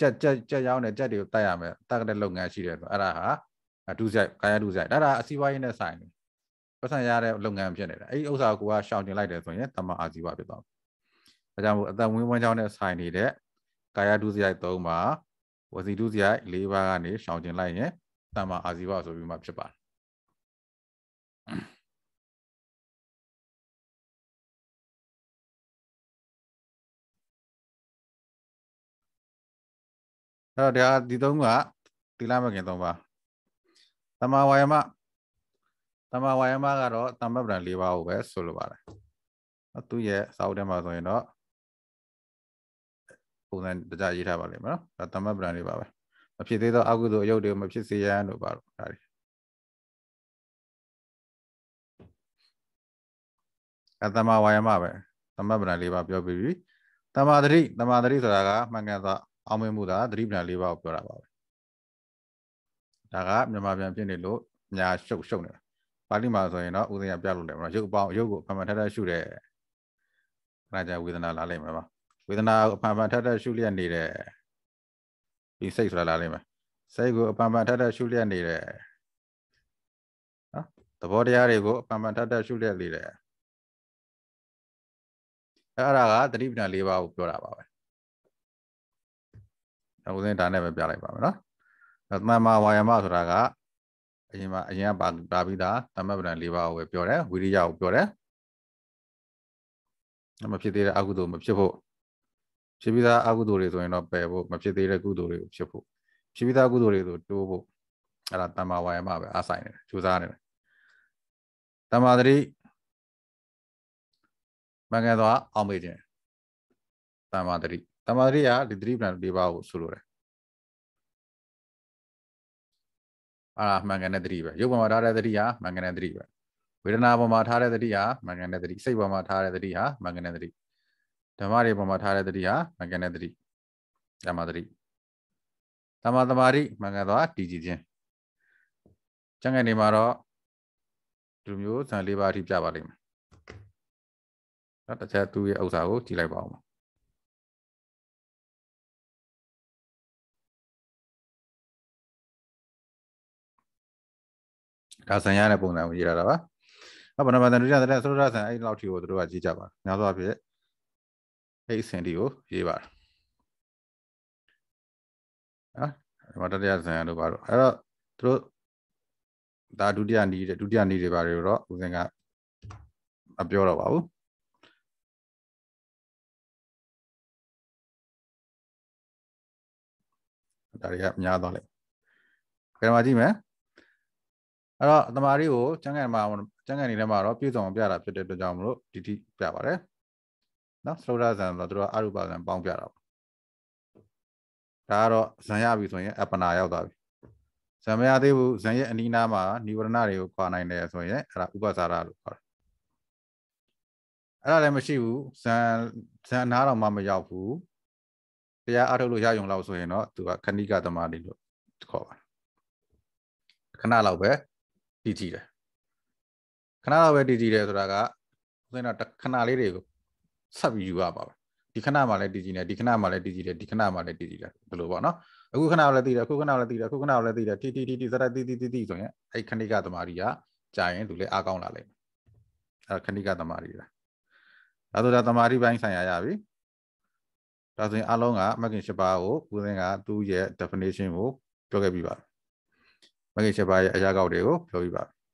ကြက်ကြက်ကြက်ရောင်းတယ်ကြက်တွေကိုတတ်ရမယ်တတ်တဲ့လုပ်ငန်းရှိတယ်ဆိုအဲ့ဒါဟာဒုစရိုက်ကာယဒုစရိုက်အဲ့ဒါအစီးပွားရေးနဲ့ဆိုင်တယ်ပတ်စံရတဲ့လုပ်ငန်းဖြစ်နေတာအဲ့ဒီဥစ္စာကိုကရှောင်ကျင်လိုက်တယ်ဆိုရင်တမအာဇီဝဖြစ်သွားပြီဒါကြောင့်မို့အတန်ဝင်းဝန်းချောင်းနဲ့ဆိုင်နေတဲ့ကာယဒုစရိုက်၃ပါးဝစီဒုစရိုက်၄ပါးကနေရှောင်ကျင်လိုက်ရင်တမအာဇီဝဆိုပြီးမှဖြစ်ပါတယ်အဲ့တော့ဒါဒီသုံးကသီလမကင်သုံးပါတမဝါယမတမ္မာဝါယမကတော့တမ္မပဒံ၄ပါးကိုပဲဆိုလိုပါတယ်။သူ့ရဲ့စာအုပ်ထဲမှာဆိုရင်တော့ပုံစံတကြရေးထားပါလိမ့်မယ်နော်။ဒါတမ္မပဒံ၄ပါးပဲ။မဖြစ်သေးသောအကုသိုလ်အယုတ်တွေမဖြစ်စေရန်လို့ပါတော့ဒါတွေ။အတ္တမဝါယမပဲ။တမ္မပဒံ၄ပါးပြောပြီးပြီ။တမ္မာတတိတမ္မာတတိဆိုတာကမှန်ကန်သောအောင်မြင်မှုသာတတိပဒံ၄ပါးကိုပြောတာပါပဲ။ဒါကမြန်မာပြန်ဖြစ်နေလို့ညာရှုပ်ရှုပ်နေတာပါဠိမှာဆိုရင်တော့ဥဒယပြလို့လည်းမနော်ရုပ်ပေါင်းရုပ်ကိုအဖန်ဖန်ထက်ထက်ရှုတဲ့ခဏကြာဝေဒနာလာလိမ့်မယ်ပါဝေဒနာကိုအဖန်ဖန်ထက်ထက်ရှုလျက်နေတဲ့ဒီစိတ်ဆိုတာလာလိမ့်မယ်စိတ်ကိုအပံပံထက်ထက်ရှုလျက်နေတယ်နော်သဘောတရားတွေကိုအပံပံထက်ထက်ရှုလျက်နေတယ်အဲ့ဒါကသတိပ္ပဏ၄ပါးကိုပြောတာပါပဲအခုစဉ်ဒါနဲ့ပဲပြလိုက်ပါမယ်နော်သမ္မာဝါယမဆိုတာကအရင်မှာအရင်ကပါပါပြီးသားသမတ်ပဒံ၄ပါးကိုပဲပြောတယ်ဝိရိယကိုပြောတယ်မဖြစ်သေးတဲ့အကုသိုလ်မဖြစ်ဖို့ဖြစ်ပြီးသားအကုသိုလ်တွေဆိုရင်တော့ပယ်ဖို့မဖြစ်သေးတဲ့ကုသိုလ်တွေကိုဖြစ်ဖို့ဖြစ်ပြီးသားကုသိုလ်တွေဆိုတိုးဖို့အဲ့ဒါတမ္မာဝါယမပဲအားဆိုင်နေတယ်ကြိုးစားနေတယ်တမ္မာတတိမင်္ဂလာအောင်မေ့ခြင်းတမ္မာတတိတမ္မာတတိကဒီတတိပဏ္ဍ၄ပါးကိုဆိုလိုတယ်အဲ့ဒါမှန်ကန်တဲ့သတိပဲရုပ်ပေါ်မှာထားတဲ့သတိဟာမှန်ကန်တဲ့သတိပဲဝေဒနာပေါ်မှာထားတဲ့သတိဟာမှန်ကန်တဲ့သတိစိတ်ပေါ်မှာထားတဲ့သတိဟာမှန်ကန်တဲ့သတိဓမ္မတွေပေါ်မှာထားတဲ့သတိဟာမှန်ကန်တဲ့သတိဓမ္မသတိသမာသမာဓိမှန်ကန်သောတည်ကြည်ခြင်းကျမ်းဂန်တွေမှာတော့ဒီလိုမျိုးဇန်၄ပါးအထိပြပါလိမ့်မယ်။နောက်တစ်ချက်သူ့ရဲ့ဥစ္စာကိုကြည့်လိုက်ပါဦး။ဒါဆန်ရတဲ့ပုံစံကိုရေးထားတာပါအဲ့ဗဏ္ဍပါဒံဒုတိယတဲ့သုဒ္ဓဆန်အဲ့လောက်ထိကိုတို့ကရေးကြပါတယ်များသောအားဖြင့်အဲ့ဆန်တီကိုရေးပါတယ်နော်ဒီမှာတတိယဆန်ရလို့ပါတော့အဲ့တော့တို့ဒါဒုတိယနီးဒုတိယနီးတွေပါတွေကိုတော့ဦးစင်ကမပြောတော့ပါဘူးဒါတွေကများသွားလိုက်ခဏမှကြည့်မယ်အဲ့တော့တမာရီကိုကျန်ကန်မှာကျန်ကန်နေထဲမှာတော့ပြည့်စုံပြတာဖြစ်တဲ့အတွက်ကြောင့်မလို့ဒီတိပြပါတယ်နော် slow ဇန်ဆိုတော့သူတို့ကအရူပဇန်ပေါင်းပြတာပေါ့ဒါကတော့ဇန်ရပြီဆိုရင်အပ္ပနာရောက်သွားပြီဇန်မရသေးဘူးဇန်ရဲ့အနီးနားမှာနိဝရဏတွေကိုခွာနိုင်တယ်ဆိုရင်အဲ့ဒါဥပစာရလို့ခေါ်တယ်အဲ့ဒါလည်းမရှိဘူးဇန်ဇန်နားတော့မှမရောက်ဘူးတရားအားထုတ်လို့ရရုံလောက်ဆိုရင်တော့သူကခဏိကသမားတွေလို့ခေါ်ပါတယ်ခဏလောက်ပဲတည်ကြည်တယ်ခဏတော့ပဲတည်ကြည်တယ်ဆိုတာကဥစဉ်တော့ခဏလေးတွေကိုဆက်ပြီးယူရပါပဲဒီခဏမှလည်းတည်ကြည်တယ်ဒီခဏမှလည်းတည်ကြည်တယ်ဒီခဏမှလည်းတည်ကြည်တယ်ဘယ်လိုပေါ့နော်အခုခဏလည်းတည်တယ်အခုခဏလည်းတည်တယ်အခုခဏလည်းတည်တယ်တီတီတီတီစရတီတီတီတီဆိုရင်အဲ့ခဏိကသမารီကကြာရင်လူလည်းအားကောင်းလာလိမ့်မယ်အဲ့ခဏိကသမารီလားဒါဆိုဒါသမารီပိုင်းဆိုင်ရာရပြီဒါဆိုရင်အလုံးကမဂ်ကင်၈ပါးကိုဦးစင်းကသူ့ရဲ့ definition ကိုပြောခဲ့ပြီးပါပြီမဂ္ဂင်၈ပါးရဲ့အရာကောက်တွေကိုပြောပြပါပြီ။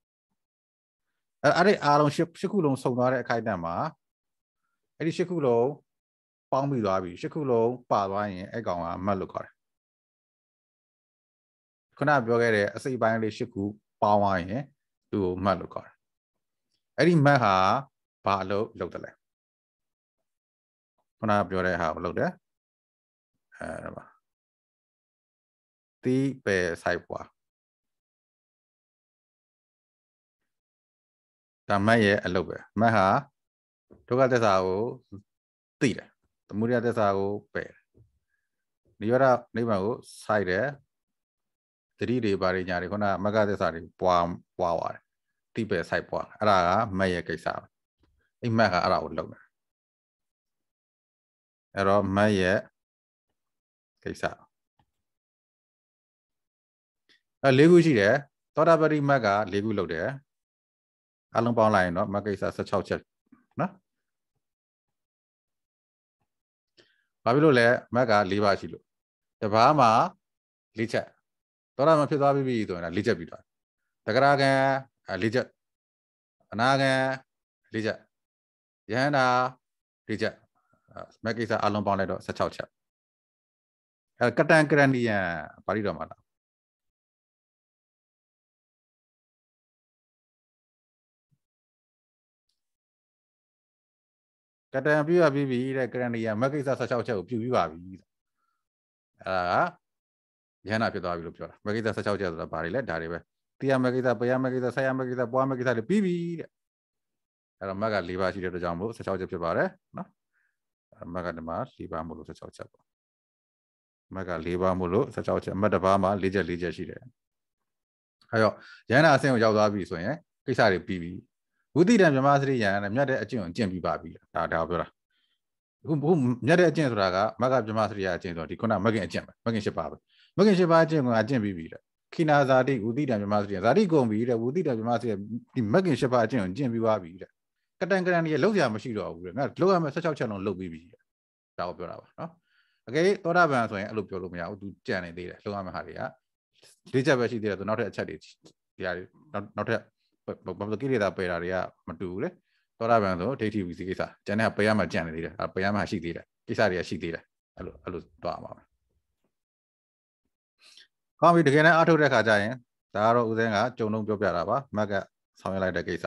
အဲအဲ့ဒီအားလုံး၈၈ခုလုံးစုံသွားတဲ့အခိုက်အတန့်မှာအဲ့ဒီ၈ခုလုံးပေါင်းပြီးသွားပြီ၈ခုလုံးပါသွားရင်အဲ့ကောင်ကအမှတ်လို့ခေါ်တယ်။ခုနပြောခဲ့တဲ့အစိပ်ပိုင်းလေး၈ခုပေါင်းသွားရင်သူ့ကိုမှတ်လို့ခေါ်တယ်။အဲ့ဒီမှတ်ဟာဘာလို့လုပ်တယ်လဲ။ခုနပြောတဲ့ဟာကိုလုပ်တယ်။အဲဒါပါ။တီးပယ်ဆိုင်ပွားဒါမတ်ရဲ့အလုပ်ပဲမတ်ဟာဒုက္ခသစ္စာကိုသိတယ်သမုဒယသစ္စာကိုပယ်တယ်နိရောဓနိဗ္ဗာန်ကိုစိုက်တယ်သတိတွေပါရိညာတွေခုနကမကသစ္စာတွေပွားပွားသွားတယ်သိပယ်စိုက်ပွားအဲ့ဒါကမတ်ရဲ့ကိစ္စပဲအဲ့မတ်ကအဲ့ဒါကိုလုပ်တယ်အဲ့တော့မတ်ရဲ့ကိစ္စအဲ့လေးခုရှိတယ်သောတာပတိမတ်ကလေးခုလုပ်တယ်အလုံးပေါင်းလိုက်ရင်တော့မကိစ္စ16ချက်နော်ဘာဖြစ်လို့လဲမက်က၄ပါးရှိလို့တဘာမှာ၄ချက်သောတာပန်ဖြစ်သွားပြီဆိုရင်၄ချက်ပြီးသွားတဂရကံ၄ချက်အနာကံ၄ချက်ယဟန္တာ၄ချက်မက်ကိစ္စအလုံးပေါင်းလိုက်တော့16ချက်အဲကတန်ကရဏီယံပါဠိတော်မှာလားကတံပြုရပြီးပြီတဲ့ကရဏီယမကိစ္စ16ချက်ကိုပြုပြီးပါပြီအဲဒါကယဟနာဖြစ်သွားပြီလို့ပြောတာမကိစ္စ16ချက်ဆိုတာဘာတွေလဲဒါတွေပဲတိယမကိစ္စပယမကိစ္စဆယမကိစ္စပွားမကိစ္စတွေပြီးပြီတဲ့အဲ့တော့မက၄ပါးရှိတဲ့အတွက်ကြောင့်မို့16ချက်ဖြစ်ပါတယ်နော်မကဒီမှာ၄ပါးမို့လို့16ချက်ပေါ့မက၄ပါးမို့လို့16ချက်အမတ်တစ်ပါးမှာ၄ချက်၄ချက်ရှိတယ်အဲ့တော့ယဟနာအဆင့်ကိုရောက်သွားပြီဆိုရင်ကိစ္စတွေပြီးပြီဝိသိတံမြမစရိယံနဲ့မြတ်တဲ့အကျင့်ကိုကျင့်ပြီးပါပြီဒါဒါပြောတာအခုဘုမြတ်တဲ့အကျင့်ဆိုတာကမဂ္ဂမြမစရိယအကျင့်ဆိုတာဒီခုနမဂ္ဂင်အကျင့်ပဲမဂ္ဂင်၈ပါးပဲမဂ္ဂင်၈ပါးအကျင့်ကိုအကျင့်ပြီးပြီတဲ့ခိနာဇာတိဝိသိတံမြမစရိယဇာတိကုန်ပြီတဲ့ဝိသိတံမြမစရိယဒီမဂ္ဂင်၈ပါးအကျင့်ကိုကျင့်ပြီးပါပြီတဲ့ကတန်ကရန်ကြီးလောက်ရမရှိတော့ဘူးတဲ့ငါလောက်ရမယ်၁၆ချက်လုံးလုပ်ပြီးပြီတဲ့ဒါကိုပြောတာပါနော်အကယ်၍သောတာပန်ဆိုရင်အဲ့လိုပြောလို့မရဘူး तू ကြံနေသေးတယ်လောက်ရမယ့်ဟာတွေကလေးချက်ပဲရှိသေးတယ် तू နောက်ထပ်အချက်တွေဒီဟာတွေနောက်နောက်ထပ်ဘာလို့ကိလေသာပယ်တာတွေကမတူဘူးလေသောတာပန်ဆိုဒိဋ္ဌိဝီစီကိစ္စကျန်တဲ့ပယ်ရမှကြံနေသေးတယ်အဲပယ်ရမှရှိသေးတယ်ကိစ္စတွေကရှိသေးတယ်အဲ့လိုအဲ့လိုသွားပါမယ်ကောင်းပြီတကယ်နဲ့အထုတ်တဲ့ခါကျရင်ဒါကတော့ဦးစင်းကကြုံလုံးပြောပြတာပါမက်ကဆောင်ရွက်လိုက်တဲ့ကိစ္စ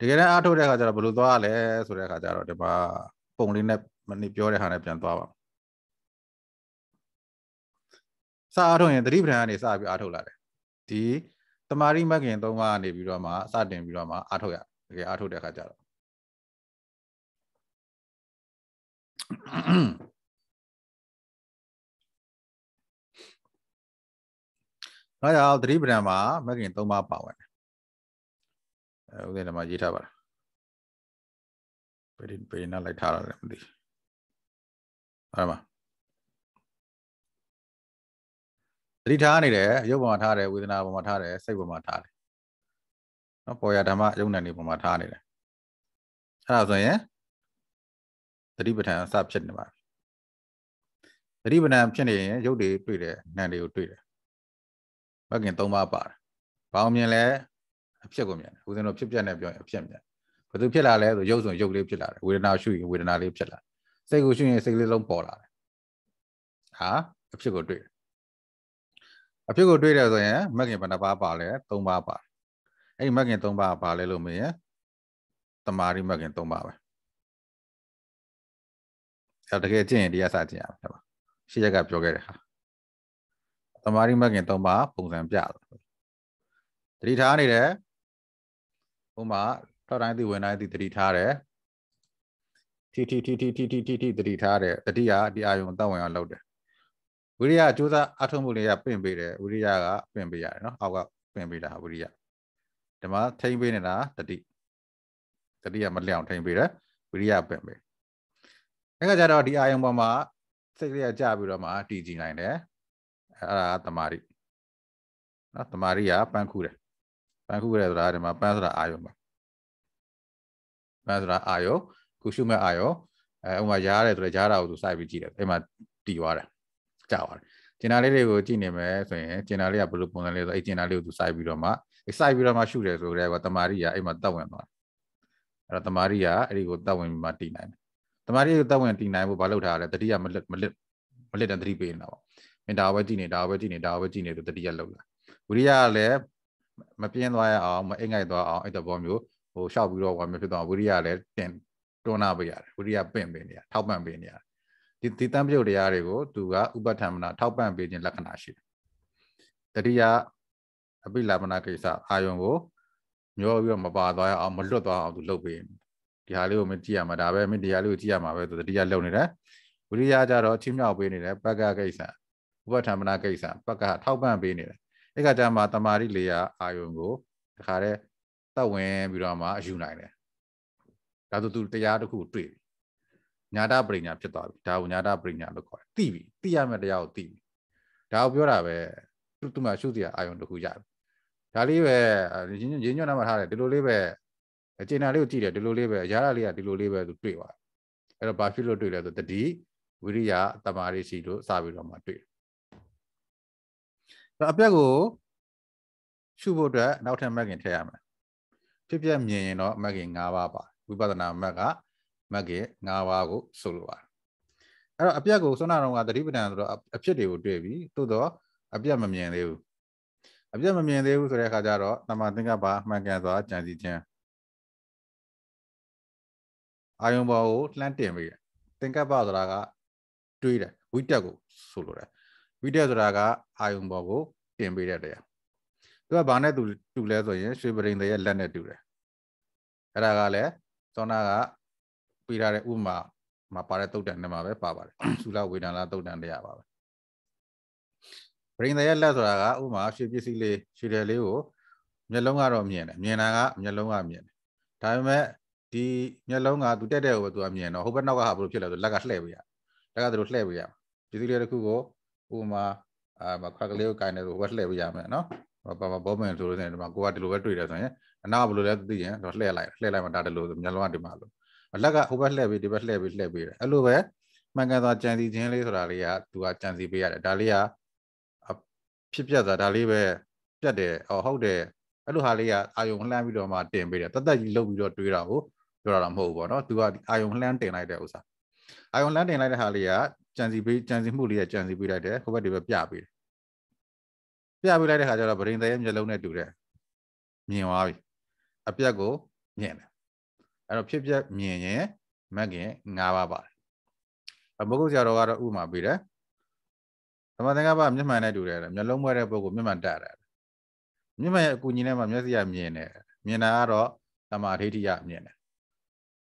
တကယ်နဲ့အထုတ်တဲ့ခါကျတော့ဘယ်လိုသွားရလဲဆိုတဲ့ခါကျတော့ဒီမှာပုံလေးနဲ့မနေ့ပြောတဲ့ဟာနဲ့ပြန်သွားပါစာအထုတ်ရင်သတိပဋ္ဌာန်ကနေစပြီးအထုတ်လာတယ်ဒီတမာရီမက်ခင်သုံးပါးကနေပြီးတော့မှစတင်ပြီးတော့မှအားထုတ်ရတကယ်အားထုတ်တဲ့အခါကျတော့ဒါကြောင့်သတိပဋ္ဌာန်မှာ မက်ခင်သုံးပါးပါဝင်တယ်အဲဥဒ္ဒေဓမ္မရေးထားပါလားဘယ်ဒီဘယ်နားလိုက်ထားတာလဲမသိဘူးအဲ့မှာသတိထားနေတယ်ရုပ်ပေါ်မှာထားတယ်ဝေဒနာပေါ်မှာထားတယ်စိတ်ပေါ်မှာထားတယ်နော်ပေါ်ရဓမ္မယုံနာနေပေါ်မှာထားနေတယ်အဲ့ဒါဆိုရင်သတိပဋ္ဌာန်အစဖြစ်နေပါပြီသတိပဋ္ဌာန်ဖြစ်နေရင်ရုပ်တွေတွေ့တယ်နာမ်တွေကိုတွေ့တယ်ဘက်ကင်၃ပါးပါတယ်ဘာအောင်မြင်လဲအဖြစ်ကိုမြင်တယ်ဦးဇင်းတို့ဖြစ်ပြနဲ့ပြောရင်အဖြစ်မြင်ဘယ်သူဖြစ်လာလဲဆိုရုပ်ဆိုရုပ်လေးဖြစ်လာတယ်ဝေဒနာရှုရင်ဝေဒနာလေးဖြစ်လာစိတ်ကိုရှုရင်စိတ်လေးလုံးပေါ်လာတယ်ဟာအဖြစ်ကိုတွေ့တယ်အဖြစ်ကိုတွေ့တယ်ဆိုရင်မဂ်ခင်ဘယ်နှပါးပါလဲ၃ပါးပါအဲ့ဒီမဂ်ခင်၃ပါးပါလဲလို့မင်းရတမာရီမဂ်ခင်၃ပါးပဲအဲ့တကယ်ကြည့်ရင်တရားစကြည့်ရမှာပါရှေ့ရက်ကပြောခဲ့တဲ့ဟာတမာရီမဂ်ခင်၃ပါးပုံစံပြတယ်တတိထားနေတယ်ဥမာထောက်တိုင်းသိဝင်တိုင်းသိတတိထားတယ်တီတီတီတီတီတီတီတီတတိထားတယ်တတိယဒီအာယုံအသက်ဝင်အောင်လုပ်တယ်ဝိရိယစူးစမ်းအထုံးမှုလေးကပင့်ပေးတယ်ဝိရိယကပင့်ပေးရတယ်နော်အောက်ကပင့်ပေးတာဝိရိယဒီမှာထိမ့်ပေးနေတာတတိတတိကမလျောင်ထိမ့်ပေးတယ်ဝိရိယပင့်ပေးအဲ့ကကြတော့ဒီအာယုံပေါ်မှာစိတ်လေးကကြပြီးတော့မှတည်ကြည်နိုင်တယ်အဲ့ဒါတမာရီနော်တမာရီကပန်းခုတယ်ပန်းခုရဲဆိုတာဒီမှာပန်းဆိုတာအာယုံပါပန်းဆိုတာအာယုံခုရှုမဲ့အာယုံအဲဥမာရားရဲဆိုတော့ရားတာကိုသူစိုက်ပြီးကြည့်တယ်အဲ့မှာ တည်သွားတယ်ကြပါတယ်ကျင်နာလေးတွေကိုကြည့်နေမယ်ဆိုရင်ကျင်နာလေးကဘယ်လိုပုံစံလဲဆိုအဲ့ကျင်နာလေးကိုသူစိုက်ပြီးတော့မှအဲ့စိုက်ပြီးတော့မှရှုတယ်ဆိုတော့ကတမာရီကအဲ့မှာတက်ဝင်သွားတယ်အဲ့တော့တမာရီကအဲ့ဒီကိုတက်ဝင်ပြီးမှတည်နိုင်တယ်တမာရီကိုတက်ဝင်တည်နိုင်ဖို့ဘာလုပ်ထားရလဲတတိယမလစ်မလစ်မလစ်တဲ့တတိပေးနေတာပေါ့မင်းဒါပဲကြည့်နေဒါပဲကြည့်နေဒါပဲကြည့်နေလို့တတိယလောက်လာဝိရိယကလည်းမပြင်းသွားရအောင်မအိမ်ငိုက်သွားအောင်အဲ့တဘောမျိုးဟိုရှောက်ပြီးတော့ဝါမျိုးဖြစ်သွားဝိရိယလည်းတင်တွန်းနာပေးရတယ်ဝိရိယပင့်ပေးနေရထောက်ပံ့ပေးနေရဒီဒီတံပြုတ်တရားတွေကိုသူကဥပဋ္ဌာမနာထောက်ပံ့ပေးခြင်းလက္ခဏာရှိတယ်တတိယအပိလာမနာကိစ္စအာယုံကိုမျောပြီးတော့မပါသွားရအောင်မလွတ်သွားအောင်သူလုပ်ပေးဒီဟာလေးကိုမကြည့်ရမှာဒါပဲမင်းဒီဟာလေးကိုကြည့်ရမှာပဲသူတတိယလုပ်နေတယ်ဝိရိယကြတော့အချင်းမြောက်ပေးနေတယ်ပက္ခကိစ္စဥပဋ္ဌာမနာကိစ္စပက္ခထောက်ပံ့ပေးနေတယ်အဲ့ကကြမှာတမာရီလေးရာအာယုံကိုတခါတည်းတတ်ဝင်ပြီးတော့မှအယူနိုင်တယ်ဒါဆိုသူတရားတစ်ခုတွေ့ပြီညာတာပရိညာဖြစ်သွားပြီဒါကိုညာတာပရိညာလို့ခေါ်တယ်သိပြီသိရမယ့်တရားကိုသိပြီဒါကိုပြောတာပဲသူ့သူ့မှာရှုစရာအာယုံတစ်ခုရပြီဒါလေးပဲရင်းညွှန်းနာမှာထားတယ်ဒီလိုလေးပဲအကျဉ်းနာလေးကိုကြည့်တယ်ဒီလိုလေးပဲရတာလေးကဒီလိုလေးပဲသူတွေ့ပါအဲ့တော့ဘာဖြစ်လို့တွေ့လဲဆိုတတိဝိရိယတမာရိရှိလို့စပြီးတော့မှတွေ့တယ်အပြက်ကိုရှုဖို့အတွက်နောက်ထပ်မက်ကင်ထည့်ရမယ်ဖြစ်ပြမြင်ရင်တော့မက်ကင်၅ပါးပါဝိပဿနာမက်ကမဂ်ရဲ့၅ပါးကို ဆိုလိုပါတယ်အဲ့တော့အပြက်ကိုဆွမ်းနာတော်ကသတိပဋ္ဌာန်ဆိုတော့အဖြစ်တွေကိုတွေ့ပြီသို့တော့အပြက်မမြင်သေးဘူးအပြက်မမြင်သေးဘူးဆိုတဲ့အခါကျတော့တမန်သင်္ကပ္ပမှန်ကန်စွာကြံစည်ခြင်းအာယုံဘောကိုလှမ်းတင်ပြီးသင်္ကပ္ပဆိုတာက တွေးတယ်ဝိတက်ကို ဆိုလိုတယ်ဝိတက်ဆိုတာကအာယုံဘောကို တင်ပေးတဲ့တရားသူကဘာနဲ့တူတူလဲဆိုရင်ရွှေပရင်တရဲ့လက်နဲ့တူတယ်အဲ့ဒါကလည်းသောနာကပေးထားတဲ့ဥမာ မှာပါတဲ့တုတ်တန်နဲ့မှာပဲပါပါတယ်သုလဝေဒနာတုတ်တန်တရားပါပဲပရိန္ဒယလက်ဆိုတာကဥမာရွှေပစ္စည်းလေးရွှေတယ်လေးကိုမျက်လုံးကတော့မြင်တယ်မြင်တာကမျက်လုံးကမြင်တယ်ဒါပေမဲ့ဒီမျက်လုံးကသူတက်တဲ့ကိုသူကမြင်တော့ဟိုဘက်နောက်ကဟာဘလို့ဖြစ်လဲဆိုလက်ကလှည့်ပေးရလက်ကသူတို့လှည့်ပေးရပစ္စည်းလေးတစ်ခုကိုဥမာအာခွက်ကလေးကိုကိုင်တယ်ဆိုဘက်လှည့်ပေးရမယ်နော်ဘာဘာဘောမန်ဆိုလို့နေဒီမှာကိုကဒီလိုပဲတွေ့တယ်ဆိုရင်အနာကဘလို့လဲသိရင်တော့လှည့်လိုက်လှည့်လိုက်မှဒါတလို့မျက်လုံးကဒီမှာလို့အလက်ကဟိုဘက်လှည့်ပြီးဒီဘက်လှည့်ပြီးလှည့်ပြီးတယ်အဲ့လိုပဲမှန်ကန်စွာကြံစီခြင်းလေးဆိုတာလေးကသူကကြံစီပေးရတယ်ဒါလေးကဖြစ်ပြတာဒါလေးပဲပြတ်တယ်အော်ဟုတ်တယ်အဲ့လိုဟာလေးကအာယုံလှမ်းပြီးတော့မှတင်ပေးတယ်တသက်ကြီးလှုပ်ပြီးတော့တွေးတာကိုပြောတာတော့မဟုတ်ဘူးပေါ့နော်သူကအာယုံလှမ်းတင်လိုက်တဲ့ဥစ္စာအာယုံလှမ်းတင်လိုက်တဲ့ဟာလေးကကြံစီပေးကြံစီမှုလေးကကြံစီပေးလိုက်တယ်ဟိုဘက်ဒီဘက်ပြပေးတယ်ပြပေးလိုက်တဲ့ခါကျတော့ဗရင်သရဲ့မျက်လုံးနဲ့တူတယ်မြင်သွားပြီအပြက်ကိုမြင်တယ်အဲ့တော့ဖြစ်ပျက်မြင်ရင်မက်ခင်၅ပါးပါတယ်အဘုဂုတ်ဆရာတော်ကတော့ဥမာပေးတယ်သမသင်္ကပ္ပမျက်မှန်နဲ့တူတယ်မျက်လုံးမွဲတဲ့ပုဂ္ဂိုလ်မျက်မှန်တတ်တယ်မျက်မှန်ရဲ့အကူအညီနဲ့မှမျက်စိကမြင်တယ်မြင်တာကတော့သမာဓိဋ္ဌိယမြင်တယ်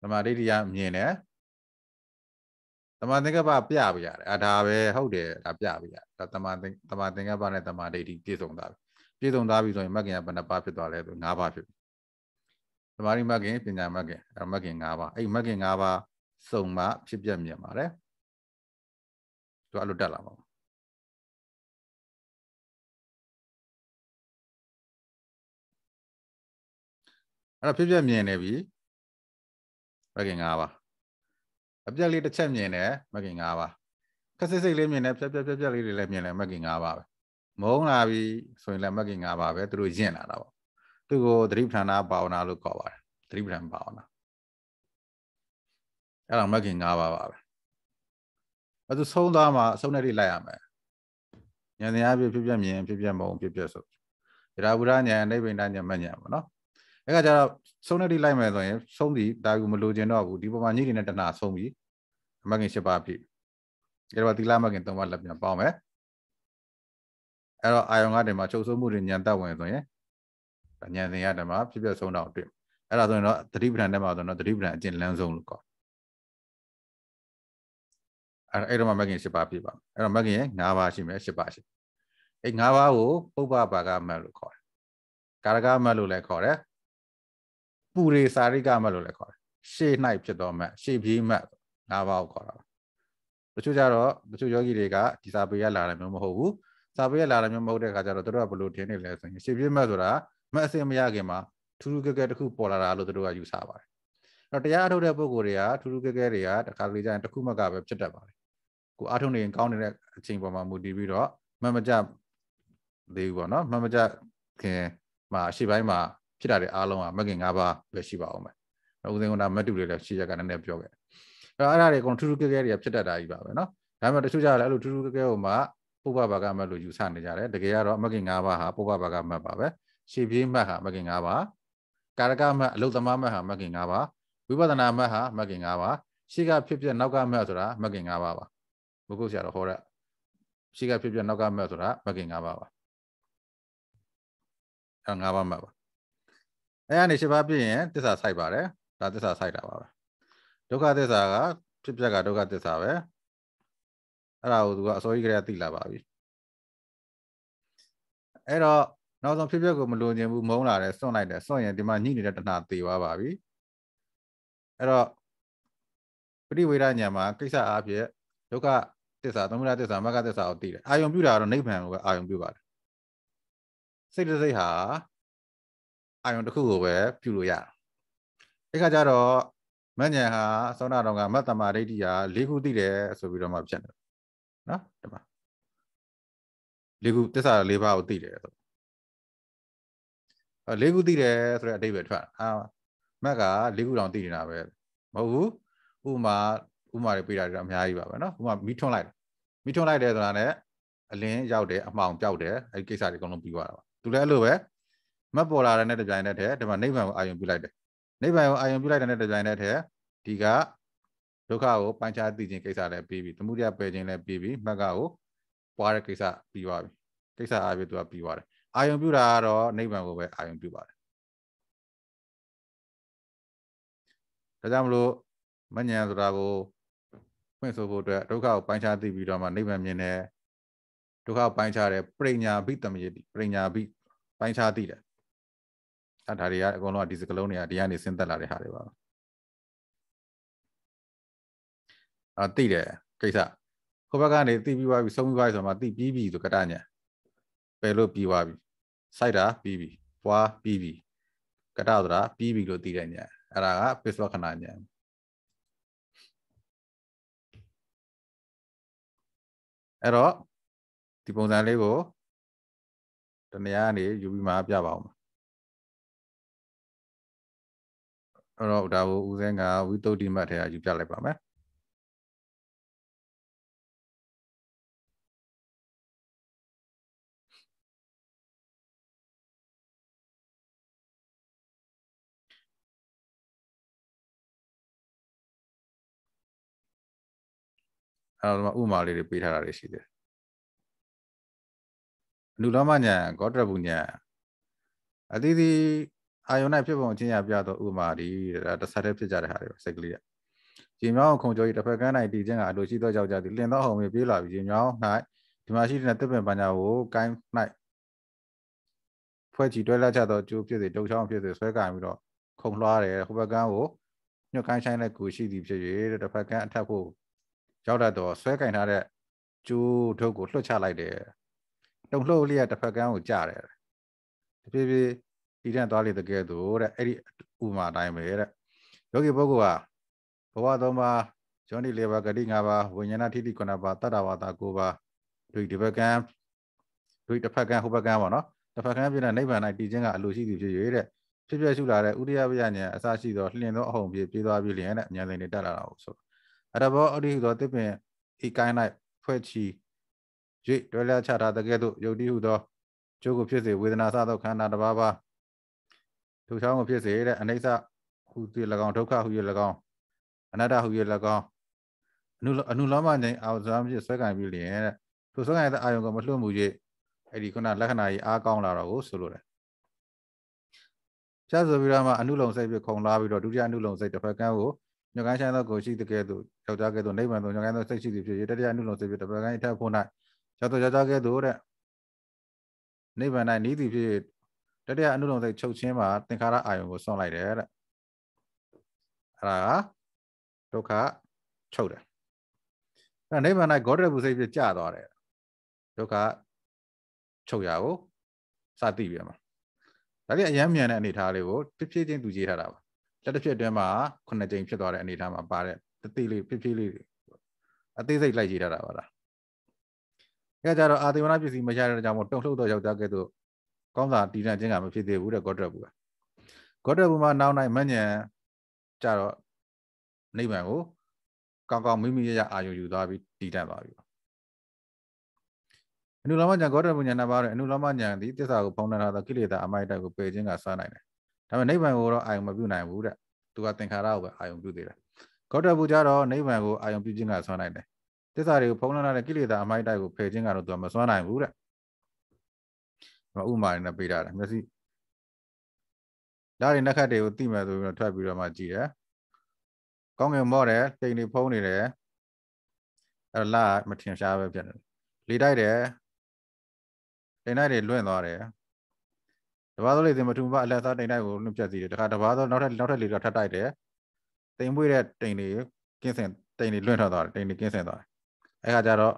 သမာဓိဋ္ဌိယမြင်တယ်သမာသင်္ကပ္ပပြပြရတယ်အာဒါပဲဟုတ်တယ်ဒါပြပြရဒါသမာသင်္ကပ္ပနဲ့သမာဓိဋ္ဌိပြည့်စုံသွားပြီပြည့်စုံသွားပြီဆိုရင်မဂ္ဂင်ကဘယ်နှပါးဖြစ်သွားလဲဆို၅ပါးဖြစ်ပြီသမာဓိမဂ်ခင်ပညာမဂ်ခင်အဲမဂ်ခင်၅ပါးအဲ့မဂ်ခင်၅ပါးစုံမှဖြစ်ပြမြင်ပါတယ်သူအဲ့လိုတက်လာပါဘူးအဲ့တော့ဖြစ်ပြမြင်နေပြီမဂ်ခင်၅ပါးအပြက်လေးတစ်ချက်မြင်တယ်မဂ်ခင်၅ပါးခက်စစ်စစ်လေးမြင်တယ်ဖြက်ဖြက်ဖြက်ဖြက်လေးတွေလည်းမြင်တယ်မဂ်ခင်၅ပါးပဲမုန်းလာပြီဆိုရင်လည်းမဂ်ခင်၅ပါးပဲသူတို့ယဉ်လာတာပေါ့သူ့ကိုသတိပဋ္ဌာန်ဘာဝနာလို့ခေါ်ပါတယ်သတိပဋ္ဌာန်ဘာဝနာအဲ့ဒါမဂ်ကင်၅ပါးပါပဲအဲ့ဒါဆုံးသွားမှအဆုံးနဲ့ထိလိုက်ရမယ်ဉာဏ်တရားပြဖြစ်ပြမြင်ဖြစ်ပြမုံဖြစ်ပြဆိုဒရာဘူရဉာဏ်နိဗ္ဗာန်ဉာဏ်မဉာဏ်ပေါ့နော်အဲ့ကကြတော့ဆုံးနဲ့ထိလိုက်မယ်ဆိုရင်ဆုံးသည်ဒါကူမလိုချင်တော့ဘူးဒီပုံမှာညိနေတဲ့တဏှာဆုံးပြီမဂ်ကင်၈ပါးပြည့်အဲ့တော့သီလမဂ်ကင်၃ပါးလက်ပြန်ပေါင်းမယ်အဲ့တော့အာယုံကတည်းကချုပ်ဆိုးမှုတွေဉာဏ်တက်ဝင်ဆိုရင်ဉာဏ်စဉ်ရဓမ္မဖြစ်ဖြစ်ဆုံးတော့တွေ့အဲ့ဒါဆိုရင်တော့သတိပဋ္ဌာန်ထဲမှာဆိုတော့သတိပဋ္ဌာန်အကျင့်လမ်းဆုံးလို့ခေါ်အဲ့အဲ့တော့မဂ္ဂင်၈ပါးပြပါအဲ့တော့မဂ္ဂင်၅ပါးရှိမယ်၈ပါးရှိအဲ့၅ပါးကို ပုပ္ပပါကမတ်လို့ခေါ်တယ်ကာရကမတ်လို့လည်းခေါ်တယ်ပူရိစာရိကမတ်လို့လည်းခေါ်တယ်ရှေ့၌ဖြစ်တော်မတ်ရှေ့ပြေးမတ်၅ပါးကိုခေါ်တာတချို့ကြတော့တချို့ယောဂီတွေကဒီစာပေရလာတယ်မျိုးမဟုတ်ဘူးစာပေရလာတယ်မျိုးမဟုတ်တဲ့အခါကျတော့တို့ကဘလို့ထင်နေလဲဆိုရင်ရှေ့ပြေးမတ်ဆိုတာမအစင်မရခင်မှာထူးထူးကဲကဲတခုပေါ်လာတာလို့တို့ကယူဆပါတယ်အဲ့တော့တရားအထုတ်တဲ့ပုံကိုယ်တွေကထူးထူးကဲကဲတွေကတခါတလေကျရင်တစ်ခုမှကပဲဖြစ်တတ်ပါတယ်ကိုအားထုတ်နေရင်ကောင်းနေတဲ့အချိန်ပေါ်မှာမူတည်ပြီးတော့မမကြသေးဘူးပေါ့နော်မမကြခင်မှာရှေ့ပိုင်းမှာဖြစ်တာတွေအားလုံးကမကင်၅ပါးပဲရှိပါအောင်ပဲ။ဦးစင်ကနာမတူတွေလည်းရှေ့ရက်ကနည်းနည်းပြောခဲ့။အဲ့တော့အဲ့ဒါတွေအကုန်ထူးထူးကဲကဲတွေကဖြစ်တတ်တာကြီးပါပဲနော်။ဒါပေမဲ့တချို့ကြလည်းအဲ့လိုထူးထူးကဲကဲဟိုမှာပုပ္ပဘာကမတ်လို့ယူဆနေကြတယ်။တကယ်ကတော့မကင်၅ပါးဟာပုပ္ပဘာကမတ်ပါပဲရှေ့ပြေးမှတ်ဟာမကင်၅ပါးကာရကမှတ်အလုတ္တမမှတ်ဟာမကင်၅ပါးဝိပဿနာမှတ်ဟာမကင်၅ပါးရှေ့ကဖြစ်ဖြစ်နောက်ကမှတ်ဆိုတာမကင်၅ပါးပါဘုကုဆရာတော်ဟောတဲ့ရှေ့ကဖြစ်ဖြစ်နောက်ကမှတ်ဆိုတာမကင်၅ပါးပါအဲ၅ပါးမှတ်ပါအဲကနေရှင်းပါပြည့်ရင်တစ္ဆာဆိုင်ပါတယ်ဒါတစ္ဆာဆိုင်တာပါပဲဒုက္ခသစ္စာက ဖြစ်ပျက်ကဒုက္ခသစ္စာပဲအဲ့ဒါကိုသူကအစောကြီးကလေးကသိလာပါပြီအဲ့တော့နောက်ဆုံးဖြစ်ဖြစ်ကိုမလိုချင်ဘူးမုန်းလာတယ်စွန့်လိုက်တယ်စွန့်ရင်ဒီမှာညှိနေတဲ့တဏှာသေသွားပါပြီအဲ့တော့ပရိဝေဒညာမှာကိစ္စအားဖြင့်ဒုက္ခသစ္စာသမုဒယသစ္စာမဂ္ဂသစ္စာကိုသိတယ်အာယုံပြုတာကတော့နိဗ္ဗာန်ကိုပဲအာယုံပြုပါတယ်စိတ်တစိတ်ဟာအာယုံတစ်ခုကိုပဲပြုလို့ရတယ်အဲ့ခါကျတော့မဉ္ဇဉ်ဟာသောနာတော်ကမတ္တမာဒိဋ္ဌိဟာ၄ခုသိတယ်ဆိုပြီးတော့မှဖြစ်တယ်နော်ဒီမှာ၄ခုသစ္စာ၄ပါးကိုသိတယ်ဆိုလေးခုသိတယ်ဆိုတဲ့အတိတ်ပဲထွက်အာမက်ကလေးခုတောင်သိနေတာပဲမဟုတ်ဘူးဥမာဥမာတွေပေးတာတွေအများကြီးပါပဲเนาะဥမာမီးထွန်းလိုက်မီးထွန်းလိုက်တယ်ဆိုတာ ਨੇ အလင်းရောက်တယ်အမှောင်ပြောက်တယ်အဲဒီကိစ္စတွေအကုန်လုံးပြီးသွားတာပါသူလည်းအဲ့လိုပဲမက်ပေါ်လာတဲ့နဲ့တပြိုင်တည်းတည်းဒီမှာနိဗ္ဗာန်ကိုအာရုံပြုလိုက်တယ်နိဗ္ဗာန်ကိုအာရုံပြုလိုက်တဲ့နဲ့တပြိုင်တည်းတည်းဒီကဒုက္ခကိုပိုင်းခြားသိခြင်းကိစ္စလည်းပြီးပြီသမှုတရားပယ်ခြင်းလည်းပြီးပြီမက်ကကိုပွားတဲ့ကိစ္စပြီးသွားပြီကိစ္စအပြည့်သူကပြီးသွားတယ်အာယုံပြုတာကတော့နိဗ္ဗာန်ကိုပဲအာယုံပြုပါတယ်ဒါကြောင့်မလို့မညံဆိုတာကိုဖွင့်ဆိုဖို့အတွက်ဒုက္ခကိုပိုင်းခြားသိပြီးတော့မှနိဗ္ဗာန်မြင်တယ်ဒုက္ခပိုင်းခြားတယ်ပရိညာဘိတမယတိပရိညာဘိပိုင်းခြားသိတယ်အဲဒါတွေကအကုန်လုံးကဒီစကလုံးတွေကဒီကနေဆင်းသက်လာတဲ့ဟာတွေပါအဲသိတယ်ကိစ္စခိုးဘက်ကနေသိပြီးသွားပြီဆုံးပြီးသွားပြီဆိုမှသိပြီးပြီဆိုကတညံပယ်လို့ပြီးသွားပြီစိုက်တာပြီးပြီပွားပြီးပြီကတဆိုတာပြီးပြီလို့သိတဲ့ညာအဲ့ဒါကပစ္စဝခဏညာအဲ့တော့ဒီပုံစံလေးကို တနည်းအားနေယူပြီးမှပြပါအောင်အဲ့တော့ဒါကိုဦးစင်းကဝိတုဒ္ဓိမတ်ထဲကယူပြလိုက်ပါမယ်အဲ့တော့ဒီမှာဥမာလေးတွေပေးထားတာတွေရှိတယ်အနုလောမညာဂေါတရပုညာအတိဒီအာယုန်၌ဖြစ်ပုံအချင်းရပြတော့ဥမာဒီဒါတဆက်တည်းဖြစ်ကြတဲ့ဟာတွေစိတ်ကလေးကရင်မြောင်းခုံကျော်ဤတစ်ဖက်ကန်း၌တည်ခြင်းကအလိုရှိသောကြောင့်ကြသည်လင်သောဟုံမြေပြေးလာပြီးရင်မြောင်း၌ဒီမှာရှိတဲ့တစ်ပင်ပညာကိုကိုင်း၌ဖွဲ့ချီတွဲလက်ချသောကျိုးဖြစ်စေတုံချောင်းဖြစ်စေဆွဲကင်ပြီးတော့ခုံလွှားတယ်ဟိုဘက်ကန်းကိုညှို့ကိုင်းဆိုင်တဲ့ကူရှိသည်ဖြစ်၍တစ်ဖက်ကန်းအထက်ဖို့ရောက်တတ်တော့ဆွဲကင်ထားတဲ့ကျိုးထုတ်ကိုလွှတ်ချလိုက်တယ်တုံလှုပ်လျက်တစ်ဖက်ကန်းကိုကြတယ်တဖြည်းဖြည်းဤတန်သွားလေတကယ်သူတဲ့အဲ့ဒီဥမာတိုင်းပဲတဲ့ယောဂီပုဂ္ဂိုလ်ဟာဘဝသုံးပါးဇောနိလေးပါးဂတိ၅ပါးဝိညာဏထိတိ9ပါးတတ္တဝါဒ9ပါးဒွိဒီဘကံဒွိတစ်ဖက်ကန်းဟိုဘက်ကန်းပေါ့နော်တစ်ဖက်ကန်းပြတဲ့နိဗ္ဗာန်၌တည်ခြင်းကအလိုရှိသည်ဖြစ်၍တဲ့ဖြစ်ပြရှုလာတဲ့ဥဒိယပယဉ္ဇဉ်အစရှိသောလှင်သောအဟုန်ပြေးပြေးသွားပြီးလျင်တဲ့အဉ္ဇဉ်တွေတက်လာတာကိုဆိုအရဘောအရိဟုသောတစ်ပင်ဤကိုင်း၌ဖွဲ့ချီ၍တွဲလျားချထားတကဲ့သို့ယုတ်တိဟုသောကျိုးကိုဖြစ်စေဝေဒနာစသောခန္ဓာတစ်ပါးပါဒုက္ခကိုဖြစ်စေတဲ့အနိစ္စဟု၍၎င်းဒုက္ခဟု၍၎င်းအနတ္တဟု၍၎င်းအနုအနုလောမဉာဏ်အာဇာမဖြစ်ဆွဲကင်ပြီးလျင်တဲ့သူဆွဲကင်တဲ့အာယုံကိုမလွတ်မှု၍အဲ့ဒီခုနလက္ခဏာကြီးအားကောင်းလာတော့ကိုဆိုလိုတယ်ကျဆိုပြီးတော့မှအနုလုံစိတ်ပြခုံလာပြီးတော့ဒုတိယအနုလုံစိတ်တစ်ဖက်ကန်းကိုညကိုင်းဆိုင်သောကိုရှိတကယ်သို့ယောက်ျားကဲ့သို့နိဗ္ဗာန်သို့ညကိုင်းသောစိတ်ရှိသည်ဖြစ်၍တတိယအနုလုံးစိတ်ဖြစ်တပကံအထက်ဖို့၌ယောက်ျားယောက်ျားကဲ့သို့တဲ့နိဗ္ဗာန်၌ဤသည်ဖြစ်၍တတိယအနုလုံးစိတ်ချုပ်ခြင်းမှာသင်္ခါရအာယုံကိုဆွန့်လိုက်တယ်တဲ့အဲ့ဒါဒုက္ခချုပ်တယ်အဲ့နိဗ္ဗာန်၌ဂေါတရပုစိတ်ဖြစ်ကြာသွားတယ်ဒုက္ခချုပ်ရကိုစသိပြန်မှာဒါလေးအယမ်းမြန်တဲ့အနေထားလေးကိုဖြစ်ဖြစ်ချင်းတူကြည့်ထားတာပါတက်တစ်ဖြစ်အတွင်းမှာခုနှစ်ကြိမ်ဖြစ်သွားတဲ့အနေအထားမှာပါတဲ့တတိလေးဖြည်းဖြည်းလေးအသေးစိတ်လိုက်ကြည့်ရတာပါလားအဲကြတော့အာသေဝနာပစ္စည်းမရတဲ့ကြောင့်မို့တုံ့လှုပ်တော့ယောက်ျားကဲ့သို့ကောင်းစာတည်တံ့ခြင်းကမဖြစ်သေးဘူးတဲ့ဂေါတရဘူးကဂေါတရဘူးမှာနောက်နိုင်မဉ္ဇဉ်ကြတော့နိဗ္ဗာန်ကို ကောင်းကောင်းမိမိရရအာရုံယူသွားပြီးတည်တံ့သွားပြီအနုလောမဉ္ဇဉ်ဂေါတရဘူးဉ္ဇဉ်နှစ်ပါးတဲ့အနုလောမဉ္ဇဉ်သည်တစ္ဆာကိုဖုံးနှံထားသောကိလေသာအမိုက်တိုက်ကိုပယ်ခြင်းကစွမ်းနိုင်တယ်ဒါပေမဲ့နိဗ္ဗာန်ကိုတော့အာယုံမပြုနိုင်ဘူးတဲ့သူကသင်္ခါရကိုပဲအာယုံပြုသေးတယ်ကောတဘူကြတော့နိဗ္ဗာန်ကိုအာယုံပြုခြင်းကဆွမ်းနိုင်တယ်တစ္ဆာတွေကိုဖုံးလွှမ်းတဲ့ကိလေသာအမိုက်တိုက်ကိုဖယ်ခြင်းကတော့သူကမဆွမ်းနိုင်ဘူးတဲ့ဥပမာနဲ့ပေးထားတယ်မျက်စိလာရင်နှက်ခတ်တွေကိုတိမယ်ဆိုပြီးတော့ထွက်ပြီးတော့မှကြည့်တယ်ကောင်းကင်မော့တယ်တိမ်တွေဖုံးနေတယ်အဲ့လာမထင်ရှားပဲဖြစ်တယ်လေတိုက်တယ်တိမ်တိုက်တွေလွင့်သွားတယ်တပါးသောလေသင်မထူမအလက်စားတိမ်တိုက်ကိုလွတ်ပြတ်စီတယ်တခါတပါးသောနောက်ထပ်နောက်ထပ်လေတော့ထပ်တိုက်တယ်တိမ်မွေးတဲ့တိမ်တွေကင်းစင်တိမ်တွေလွင့်ထွက်သွားတယ်တိမ်တွေကင်းစင်သွားတယ်အဲခါကျတော့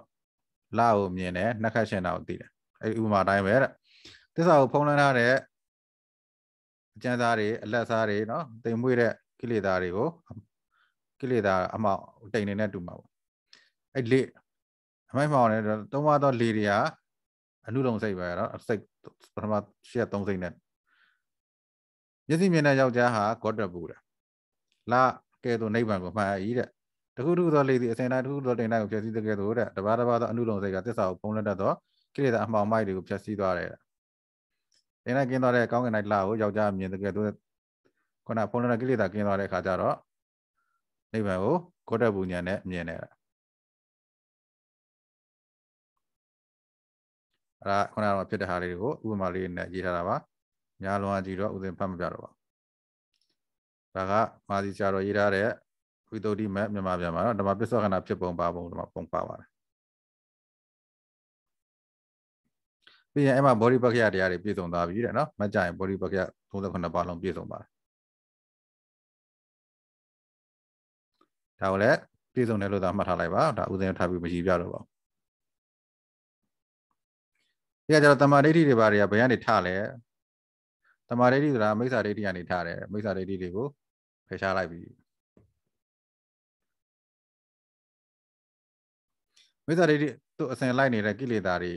လကိုမြင်တယ်နှက်ခတ်ရှင်တာကိုသိတယ်အဲဥပမာတိုင်းပဲတဲ့သစ္စာကိုဖုံးလွှမ်းထားတဲ့အကျဉ်းသားတွေအလက်စားတွေနော်တိမ်မွေးတဲ့ကိလေသာတွေကိုကိလေသာ အမှောက်တိမ်တွေနဲ့တူမှာပေါ့အဲ့လေအမိုက်မှောင်နဲ့သုံးပါးသောလေတွေကအနုလုံစိတ်ပဲနော်စိတ်ပထမရှေ့က3စိတ်နဲ့မျက်စိမြင်တဲ့ယောက်ျားဟာကောတဘူးတဲ့လာကဲတော့နိဗ္ဗာန်ကိုမှားရည်တဲ့တခုတခုသောလေသည်အစင်တိုင်းတခုသောတင်တိုင်းကိုဖျက်ဆီးတဲ့ကဲ့သို့တဲ့တပါးတပါးသောအနုလုံစိတ်ကသစ္စာကိုပုံလက်တတ်သောကိလေသာအမှောင်မိုက်တွေကိုဖျက်ဆီးသွားတယ်။တင်တိုင်းกินသွားတဲ့ကောင်းကင်တိုင်းလာကိုယောက်ျားမြင်တဲ့ကဲ့သို့ခုနပုံလက်တဲ့ကိလေသာกินသွားတဲ့အခါကျတော့နိဗ္ဗာန်ကိုကိုတက်ပူညာနဲ့မြင်နေတာအဲ့ဒါခုနကတော့ဖြစ်တဲ့ဟာလေးတွေကိုဥပမာလေးနဲ့ရေးထားတာပါညာလွန်အကြည့်တော့ဥစဉ်ဖတ်မပြတော့ပါဒါကမာစီဆရာတော်ရေးထားတဲ့ဝိသုဒ္ဓိမဲ့မြန်မာပြန်ပါတော့ဓမ္မပစ္စောခဏဖြစ်ပုံပါပုံဓမ္မပုံပါပါတယ်ပြီးရင်အဲ့မှာ body ပက္ခယတရားတွေပြည့်စုံသွားပြီတဲ့နော်မကြရင် body ပက္ခယ38ပါလုံးပြည့်စုံပါတယ်ဒါကိုလည်းပြည့်စုံတယ်လို့သာမှတ်ထားလိုက်ပါဒါဥစဉ်ထားပြီးမကြည့်ပြတော့ပါဘူးဒီကကျတော့တမာဒိဋ္ဌိတွေဘာတွေကဘယ်ကနေထလဲတမာဒိဋ္ဌိဆိုတာမိစ္ဆာဒိဋ္ဌိကနေထတယ်မိစ္ဆာဒိဋ္ဌိတွေကိုဖယ်ရှားလိုက်ပြီမိစ္ဆာဒိဋ္ဌိသူ့အစဉ်လိုက်နေတဲ့ကိလေသာတွေ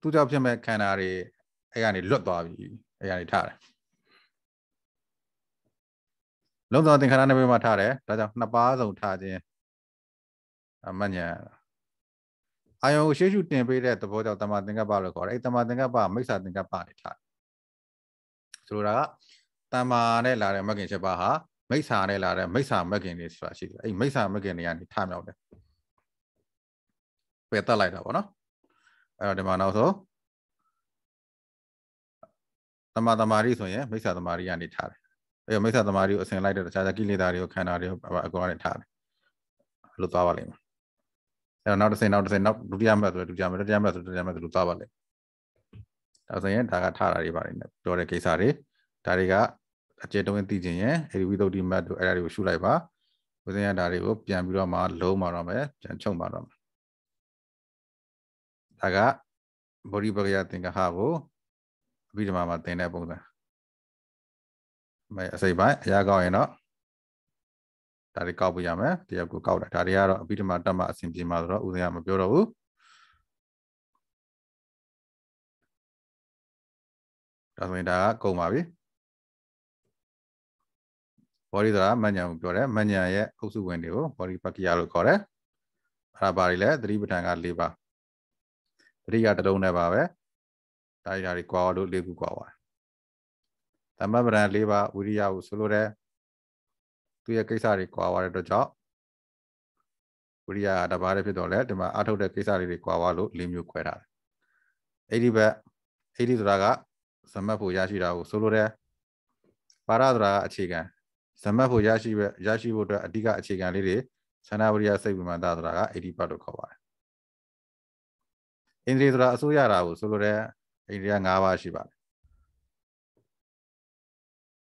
သူ့ကြောင့်ဖြစ်မဲ့ခန္ဓာတွေအဲ့ကနေလွတ်သွားပြီအဲ့ကနေထတယ်လုံးစုံသင်္ခါရနှစ်ပါးမှာထတယ်ဒါကြောင့်နှစ်ပါးစုံထခြင်းအမညာအာယုံကိုရှေ့ရှုတင်ပေးတဲ့သဘောကြောင့်တမာသင်္ကပ္ပလို့ခေါ်တယ်။အဲတမာသင်္ကပ္ပမိစ္ဆာသင်္ကပ္ပနဲ့ထားတယ်။ဆိုလိုတာကတမာနဲ့လာတဲ့မဂ်ခင်ချက်ပါဟာမိစ္ဆာနဲ့လာတဲ့မိစ္ဆာမဂ်ခင်တွေဆိုတာရှိတယ်။အဲမိစ္ဆာမဂ်ခင်တွေကနေထမြောက်တယ်။ပယ်တတ်လိုက်တာပေါ့နော်။အဲတော့ဒီမှာနောက်ဆုံးတမာတမာရီဆိုရင်မိစ္ဆာတမာရီကနေထားတယ်။အဲတော့မိစ္ဆာတမာရီကိုအစဉ်လိုက်တဲ့တခြားကိလေသာတွေကိုခန္ဓာတွေကိုအကောင်ကနေထားတယ်။အဲ့လိုသွားပါလိမ့်မယ်။အဲ့တော့နောက်တစ်ဆင့်နောက်တစ်ဆင့်နောက်ဒုတိယမှတ်ဆိုဒုတိယမှတ်တတိယမှတ်ဆိုတတိယမှတ်ဆိုလို့သွားပါလိမ့်ဒါဆိုရင်ဒါကထားတာတွေပါတယ်ပြောတဲ့ကိစ္စတွေဒါတွေကအကျေတုံးသိခြင်းရင်အဲဒီဝိသုဒ္ဓိမှတ်တို့အဲ့ဒါတွေကိုရှုလိုက်ပါဦးဇင်းရဒါတွေကိုပြန်ပြီးတော့မှလုံးပါတော့မယ်ပြန်ချုပ်ပါတော့မယ်ဒါကဗောဓိပကရသင်္ကဟကိုအဘိဓမ္မာမှာသင်တဲ့ပုံစံမဲအစိပ်ပိုင်းအရာကောင်းရင်တော့ဒါတွေကောက်ပေးရမယ်တယောက်ကိုကောက်တာဒါတွေကတော့အပြီးတမတက်မှအဆင်ပြေမှာဆိုတော့ဦးဇင်းကမပြောတော့ဘူးဒါဆိုရင်ဒါကကုန်ပါပြီဘောဓိဆိုတာမဉ္ဇဉ်ကိုပြောတယ်မဉ္ဇဉ်ရဲ့အုပ်စုဝင်တွေကိုဘောဓိပတ္တိယလို့ခေါ်တယ်အဲ့ဒါပါတွေလဲသတိပဋ္ဌာန်က၄ပါးသတိကတစ်လုံးနဲ့ပါပဲဒါတွေဒါတွေကွာလို့၄ခုကွာပါတယ်သမ္မပဒံ၄ပါးဝိရိယကိုဆိုလိုတယ်သူရဲ့ကိစ္စတွေကွာသွားတဲ့အတွက်ကြောင့်ဝိရိယတပါးလည်းဖြစ်တော့လဲဒီမှာအထုတ်တဲ့ကိစ္စတွေတွေကွာသွားလို့၄မျိုးခွဲထားတယ်အဲ့ဒီဘက်အဲ့ဒီဆိုတာကဇမတ်ဖို့ရရှိတာကိုဆိုလိုတယ်ပါရဆိုတာကအခြေခံဇမတ်ဖို့ရရှိပဲရရှိဖို့အတွက်အဓိကအခြေခံလေးတွေဆန္ဒဝိရိယစိတ်ဝိမာန်တဆိုတာကအဲ့ဒီဘက်လို့ခေါ်ပါတယ်အင်္ဂလိပ်ဆိုတာအစိုးရတာကိုဆိုလိုတယ်အင်္ဂလိပ်က၅ပါးရှိပါတယ်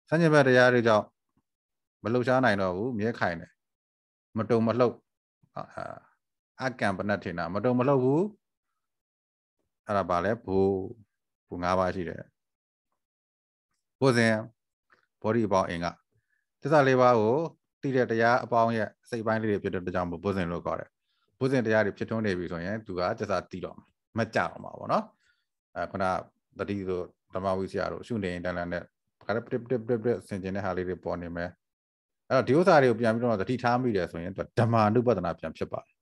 ဆန့်ကျင်ဘက်တရားတွေကြောင့်မလှုပ်ရှားနိုင်တော့ဘူးမြဲခိုင်တယ်မတုံမလှုပ်အကံပနတ်ထင်တာမတုံမလှုပ်ဘူးအဲ့ဒါပါလဲဘူဘူ၅ပါးရှိတယ်ဘုဇင်ဘောဓိအပေါင်းအင်ကသစ္စာ၄ပါးကိုသိတဲ့တရားအပေါင်းရဲ့စိတ်ပိုင်းလေးတွေဖြစ်တဲ့ကြောင့်ဘုဇင်လို့ခေါ်တယ်ဘုဇင်တရားတွေဖြစ်ထွန်းနေပြီဆိုရင်သူကသစ္စာသိတော့မကြအောင်ပါဘောနော်အဲခုနတတိဆိုဓမ္မဝိဇ္ဇာတို့ရှုနေရင်တန်လန်နဲ့ခါရပတစ်ပတစ်ပတစ်ဆင်ကျင်တဲ့ဟာလေးတွေပေါ်နေမယ်အဲ့တော့ဒီဥစ္စာတွေကိုပြန်ပြီးတော့သတိထားမိတယ်ဆိုရင်ဓမ္မာနုပဒနာပြန်ဖြစ်ပါတယ်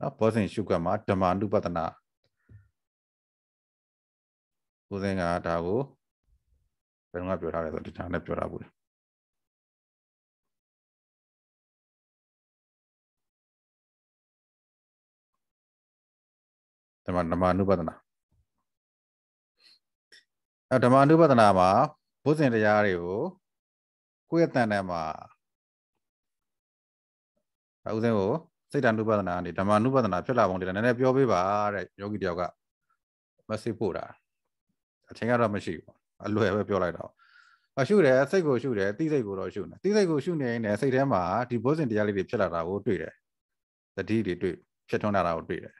နော်ဘောဇင်ရှုကမှာဓမ္မာနုပဒနာဦးဇင်ကဒါကိုဘယ်တော့ပြောထားလဲဆိုတော့ဒါနဲ့ပြောထားဘူးလေဓမ္မဓမ္မနုပဒနာအဲဓမ္မနုပဒနာမှာဘုဇင်တရားတွေကိုကိုယ့်ရဲ့တန်တန်မှာဦးစင်းကိုစိတ်တန်ဥပဒနာကနေဓမ္မဥပဒနာဖြစ်လာပုံတွေလည်းနည်းနည်းပြောပေးပါတဲ့ယောဂီတယောက်က message ပို့တာအချိန်ကတော့မရှိဘူးအလွယ်ပဲပြောလိုက်တော့အရှုတယ်စိတ်ကိုရှုတယ်သိစိတ်ကိုတော့ရှုနေသိစိတ်ကိုရှုနေရင်လည်းစိတ်ထဲမှာဒီဘောဇင်တရားလေးတွေဖြစ်လာတာကိုတွေ့တယ်တတိတွေတွေ့ဖြစ်ထွန်းလာတာကိုတွေ့တယ်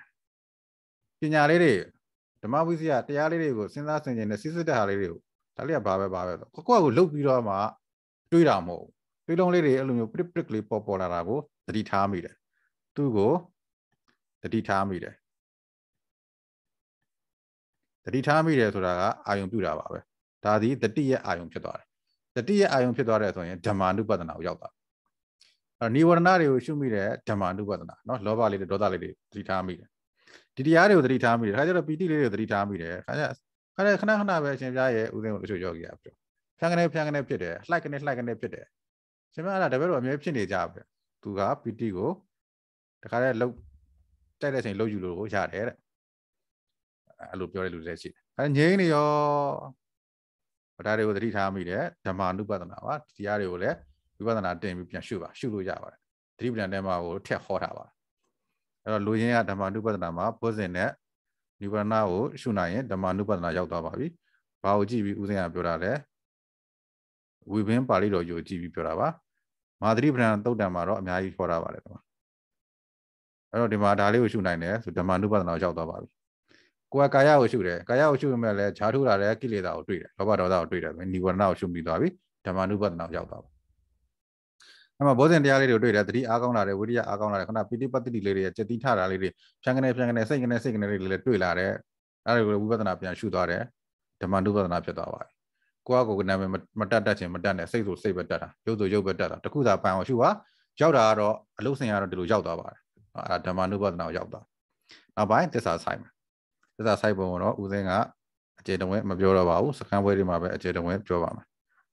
ပညာလေးတွေဓမ္မဝိဇ္ဇာတရားလေးတွေကိုစဉ်းစားဆင်ခြင်နဲ့စစ်စစ်တဲ့ဟာလေးတွေကိုဒါလေးကဘာပဲဘာပဲဆိုကိုယ့်ကိုယ်ကိုလှုပ်ပြီးတော့မှတွေးတာမဟုတ်တွေးလုံးလေးတွေအဲ့လိုမျိုးပရစ်ပရစ်လေးပေါ်ပေါ်လာတာကိုသတိထားမိတယ်သူ့ကိုသတိထားမိတယ်သတိထားမိတယ်ဆိုတာကအာယုံပြုတာပါပဲဒါသည်တတိယအာယုံဖြစ်သွားတယ်တတိယအာယုံဖြစ်သွားတဲ့ဆိုရင်ဓမ္မာနုပဒနာကိုရောက်သွားအဲ့နိဝရဏတွေကိုရှုမိတယ်ဓမ္မာနုပဒနာเนาะလောဘလေးတွေဒေါသလေးတွေသတိထားမိတယ်ဒီတရားတွေကိုသတိထားမိတယ်ခါကျတော့ပီတိလေးတွေကိုသတိထားမိတယ်ခါကျခါကျခဏခဏပဲအရှင်ပြားရဲ့ဥစဉ်ကိုတချို့ယောဂီကပြောဖြန်ကနေဖြန်ကနေဖြစ်တယ်လှိုက်ကနေလှိုက်ကနေဖြစ်တယ်ရှင်မအဲ့ဒါတပည့်တော်အမြဲဖြစ်နေကြပဲသူကပီတိကိုတခါတည်းလှုပ်တိုက်တဲ့အချိန်လှုပ်ယူလို့ကိုရတယ်တဲ့အဲ့လိုပြောတဲ့လူတွေရှိတယ်အဲငြိမ်းနေရောဒါတွေကိုသတိထားမိတယ်ဓမ္မာနုပဒနာပါတရားတွေကိုလည်းဝိပဿနာတင်ပြီးပြန်ရှုပါရှုလို့ရပါတယ်သတိပဋ္ဌာန်ထဲမှာကိုထက်ဟောထားပါတယ်အဲ့တော့လူရင်းကဓမ္မာနုပဒနာမှာဘုဇင်နဲ့နိဗ္ဗာန်ကိုရှုနိုင်ရင်ဓမ္မာနုပဒနာရောက်သွားပါပြီဘာကိုကြည့်ပြီးဦးဇင်ကပြောတာလဲဝိဘင်းပါဠိတော်ယူကြည့်ပြီးပြောတာပါမာသရိပဏ္ဏသုတ်တံမှာတော့အများကြီးခေါ်တာပါတယ်ကွာအဲ့တော့ဒီမှာဒါလေးကိုရှုနိုင်တယ်ဆိုဓမ္မနုပဒနာကိုရောက်သွားပါပြီကိုယ်ကကာယကိုရှုတယ်ကာယကိုရှုမဲ့လဲခြားထုတ်တာလဲကိလေသာကိုတွေ့တယ်လောဘဒေါသကိုတွေ့တယ်နိဝရဏကိုရှုပြီးသွားပြီဓမ္မနုပဒနာကိုရောက်သွားပါအဲ့မှာဘောဇင်တရားလေးတွေတွေ့တယ်သတိအားကောင်းလာတယ်ဝိရိယအားကောင်းလာတယ်ခုနပိဋိပတ်တိလေးတွေစတိထတာလေးတွေဖြန်ကနေဖြန်ကနေစိတ်ကနေစိတ်ကနေလေးတွေလည်းတွေ့လာတယ်အဲ့ဒါကိုဝိပဿနာပြန်ရှုသွားတယ်ဓမ္မနုပဒနာဖြစ်သွားပါပြီကိုကကိုကနာမည်မတတ်တတ်ခြင်းမတတ်နဲ့စိတ်ဆိုစိတ်ပဲတတ်တာရုပ်ဆိုရုပ်ပဲတတ်တာတခုသာပန်အောင်ရှုပါရောက်တာကတော့အလုတ်စင်ကတော့ဒီလိုရောက်သွားပါတယ်အဲ့ဒါဓမ္မနုပဒနာကိုရောက်သွားနောက်ပိုင်းသစ္စာဆိုင်မှာသစ္စာဆိုင်ပုံကတော့ဦးစင်းကအကျေတဝင်းမပြောတော့ပါဘူးစကန်ပွဲတွေမှာပဲအကျေတဝင်းပြောပါမယ်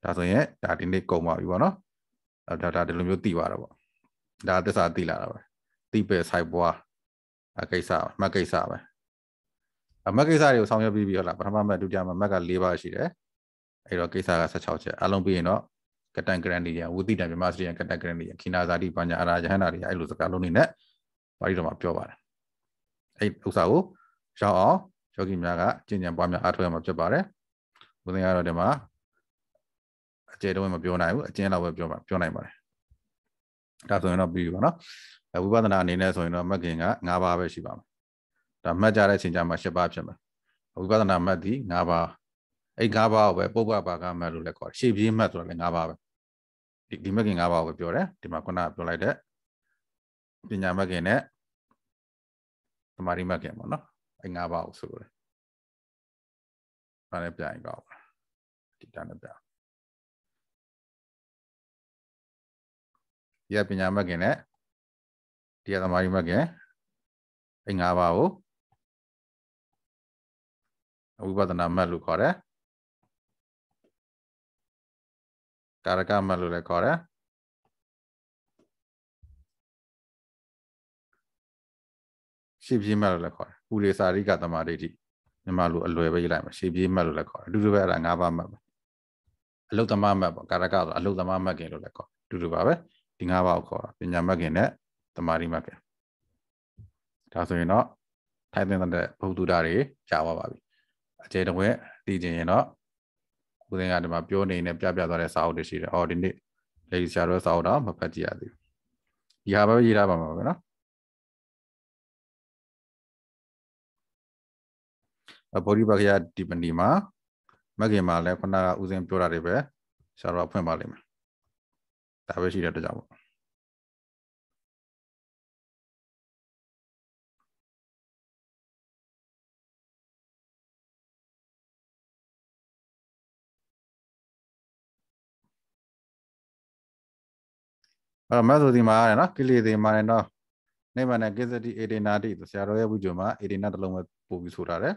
ဒါဆိုရင်ဒါဒီနေ့ကုန်ပါပြီပေါ့နော်ဒါဒါဒီလိုမျိုးသိပါတော့ပေါ့ဒါသစ္စာသိလာတာပဲသိပဲဆိုင်ပွားအကိစ္စမက်ကိစ္စပဲအမက်ကိစ္စတွေကိုဆောင်ရွက်ပြီးပြီဟုတ်လားပထမမက်ဒုတိယမက်က၄ပါးရှိတယ်အဲ့တော့ကိစ္စက16ချက်အလုံးပြီးရင်တော့ကတန်ဂရန်ဒီရဝုတိတံမြမစရိယကတန်ဂရန်ဒီရခိနာဇာတိပညာအရာယဟန္တာတွေအဲ့လိုစကားလုံးတွေနဲ့ပါဠိတော်မှာပြောပါတယ်အဲ့ဥစ္စာကိုရောက်အောင်ယောဂီများကကျင့်ကြံပွားများအားထုတ်ရမှာဖြစ်ပါတယ်ဘုရင်ကတော့ဒီမှာအကျယ်တော့မပြောနိုင်ဘူးအကျဉ်းလောက်ပဲပြောပါပြောနိုင်ပါတယ်ဒါဆိုရင်တော့ပြီးပြီပေါ့နော်ဝိပဿနာအနေနဲ့ဆိုရင်တော့မက်ခင်က9ပါးပဲရှိပါမယ်ဒါမှတ်ကြတဲ့အချိန်ကျမှ7ပါးဖြစ်မယ်ဝိပဿနာမှတ်သည်9ပါးအဲ့၅ပါးကိုပဲပုပ္ပပါကမတ်လို့လည်းခေါ်တယ်ရှေ့ပြေးမတ်ဆိုတာလည်း၅ပါးပဲဒီဒီမကင်၅ပါးကိုပြောတယ်ဒီမှာခုနကပြောလိုက်တဲ့ပညာမကင်နဲ့သမာဓိမကင်ပေါ့နော်အဲ့၅ပါးကိုဆိုလိုတယ်ဒါလည်းပြရင်ကောင်းပါဒီတန်းလည်းပြဒီပညာမကင်နဲ့ဒီသမာဓိမကင်အဲ့၅ပါးကိုဝိပဿနာမတ်လို့ခေါ်တယ်တာရကမတ်လို့လည်းခေါ်တယ်ရှိပြေးမတ်လို့လည်းခေါ်တယ်ပူရိစာရိကသမာဓိတိမြန်မာလိုအလွယ်ပဲရေးလိုက်မှာရှိပြေးမတ်လို့လည်းခေါ်တယ်အတူတူပဲအဲ့ဒါ၅ပါးမတ်ပဲအလုတ္တမမတ်ပေါ့ကာရကဆိုအလုတ္တမမတ်ခင်လို့လည်းခေါ်အတူတူပါပဲဒီ၅ပါးကိုခေါ်တာပညာမတ်ခင်နဲ့သမာဓိမတ်ခင်ဒါဆိုရင်တော့ထိုင်သင်တဲ့ဘုဒ္ဓတာတွေကြာသွားပါပြီအကျေတဝဲသိကျင်ရင်တော့ဦးစင်းကဒီမှာပြောနေနေပြပြသွားတဲ့စာအုပ်တွေရှိတယ်။အော်ဒီနေ့လေဆရာတော်စာအုပ်တော့မဖတ်ကြည့်ရသေးဘူး။ဒီဟာပဲရေးထားပါမှာပဲနော်။ဗောဓိပက္ခယဒီပဏီမှာမဂ္ဂင်မှာလည်းခုနကဦးစင်းပြောတာတွေပဲဆရာတော်ဖွင့်ပါလိမ့်မယ်။ဒါပဲရှိတဲ့တကြောင်ပေါ့အဲ့တော့မဆိုဒီမှာရတယ်နော်ကိလေသာမှာတယ်နော်နိဗ္ဗာန်နဲ့ကိစ္စတိအေဒနာတိဆရာတော်ရဲ့ဝိဇ္ဇာမှာအေဒနာတစ်လုံးပဲပို့ပြီးဆိုထားတယ်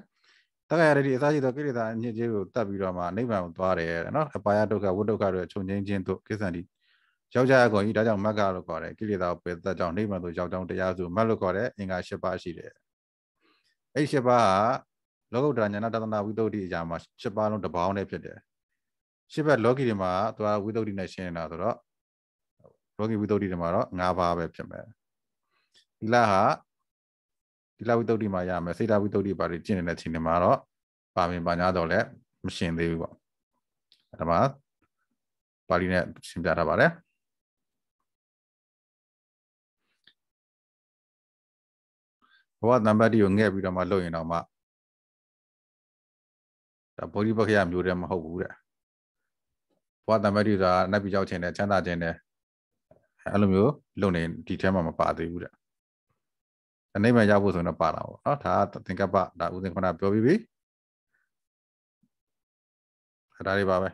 တက္ကရာရတိအစရှိသောကိလေသာအညစ်အကြေးကိုတတ်ပြီးတော့မှနိဗ္ဗာန်ကိုသွားတယ်နော်အပါယဒုက္ခဝိဒုက္ခတွေချုပ်ငြိမ်းခြင်းတို့ကိစ္စတိရောက်ကြရကုန်ဤဒါကြောင့်မက္ကလို့ခေါ်တယ်ကိလေသာကိုပယ်တတ်ကြောင့်နိဗ္ဗာန်သို့ရောက်ကြောင်းတရားစုမတ်လို့ခေါ်တယ်အင်္ဂါ၈ပါးရှိတယ်အဲ့၈ပါးကလောကုတ္တရာဉာဏတသနာဝိသုဒ္ဓိအရာမှာ၈ပါးလုံးတပေါင်းနဲ့ဖြစ်တယ်၈ဘက်လောကီတွေမှာသူကဝိသုဒ္ဓိနဲ့ရှင်းနေတာဆိုတော့ရောဂီဝိတ္တုဒ္ဓိတွေမှာတော့၅ပါးပဲဖြစ်မယ်သီလဟာသီလဝိတ္တုဒ္ဓိမှာရမယ်စေတဝိတ္တုဒ္ဓိပါတွေကျင့်နေတဲ့အချိန်တွေမှာတော့ပါမင်ပါညာတော့လည်းမရှင်သေးဘူးပေါ့အဲ့ဒါမှပါဠိနဲ့ရှင်းပြထားပါတယ်ဘဝတံပတ်တိကိုငဲ့ပြီးတော့မှလုပ်ရင်တော့မှဒါဗောဓိပက္ခယမျိုးတည်းမဟုတ်ဘူးတဲ့ဘဝတံပတ်တိဆိုတာနတ်ပြည်ကြောက်ခြင်းနဲ့ချမ်းသာခြင်းနဲ့အဲ့လိုမျိုး လုံနေဒီထဲမှာမပါသေးဘူးတဲ့အနိဗ္ဗာန်ရောက်ဖို့ဆိုရင်တော့ပါတာပေါ့နော်ဒါကသင်္ကပ္ပဒါဥစဉ်ခုနပြောပြီးပြီဒါတွေပါပဲ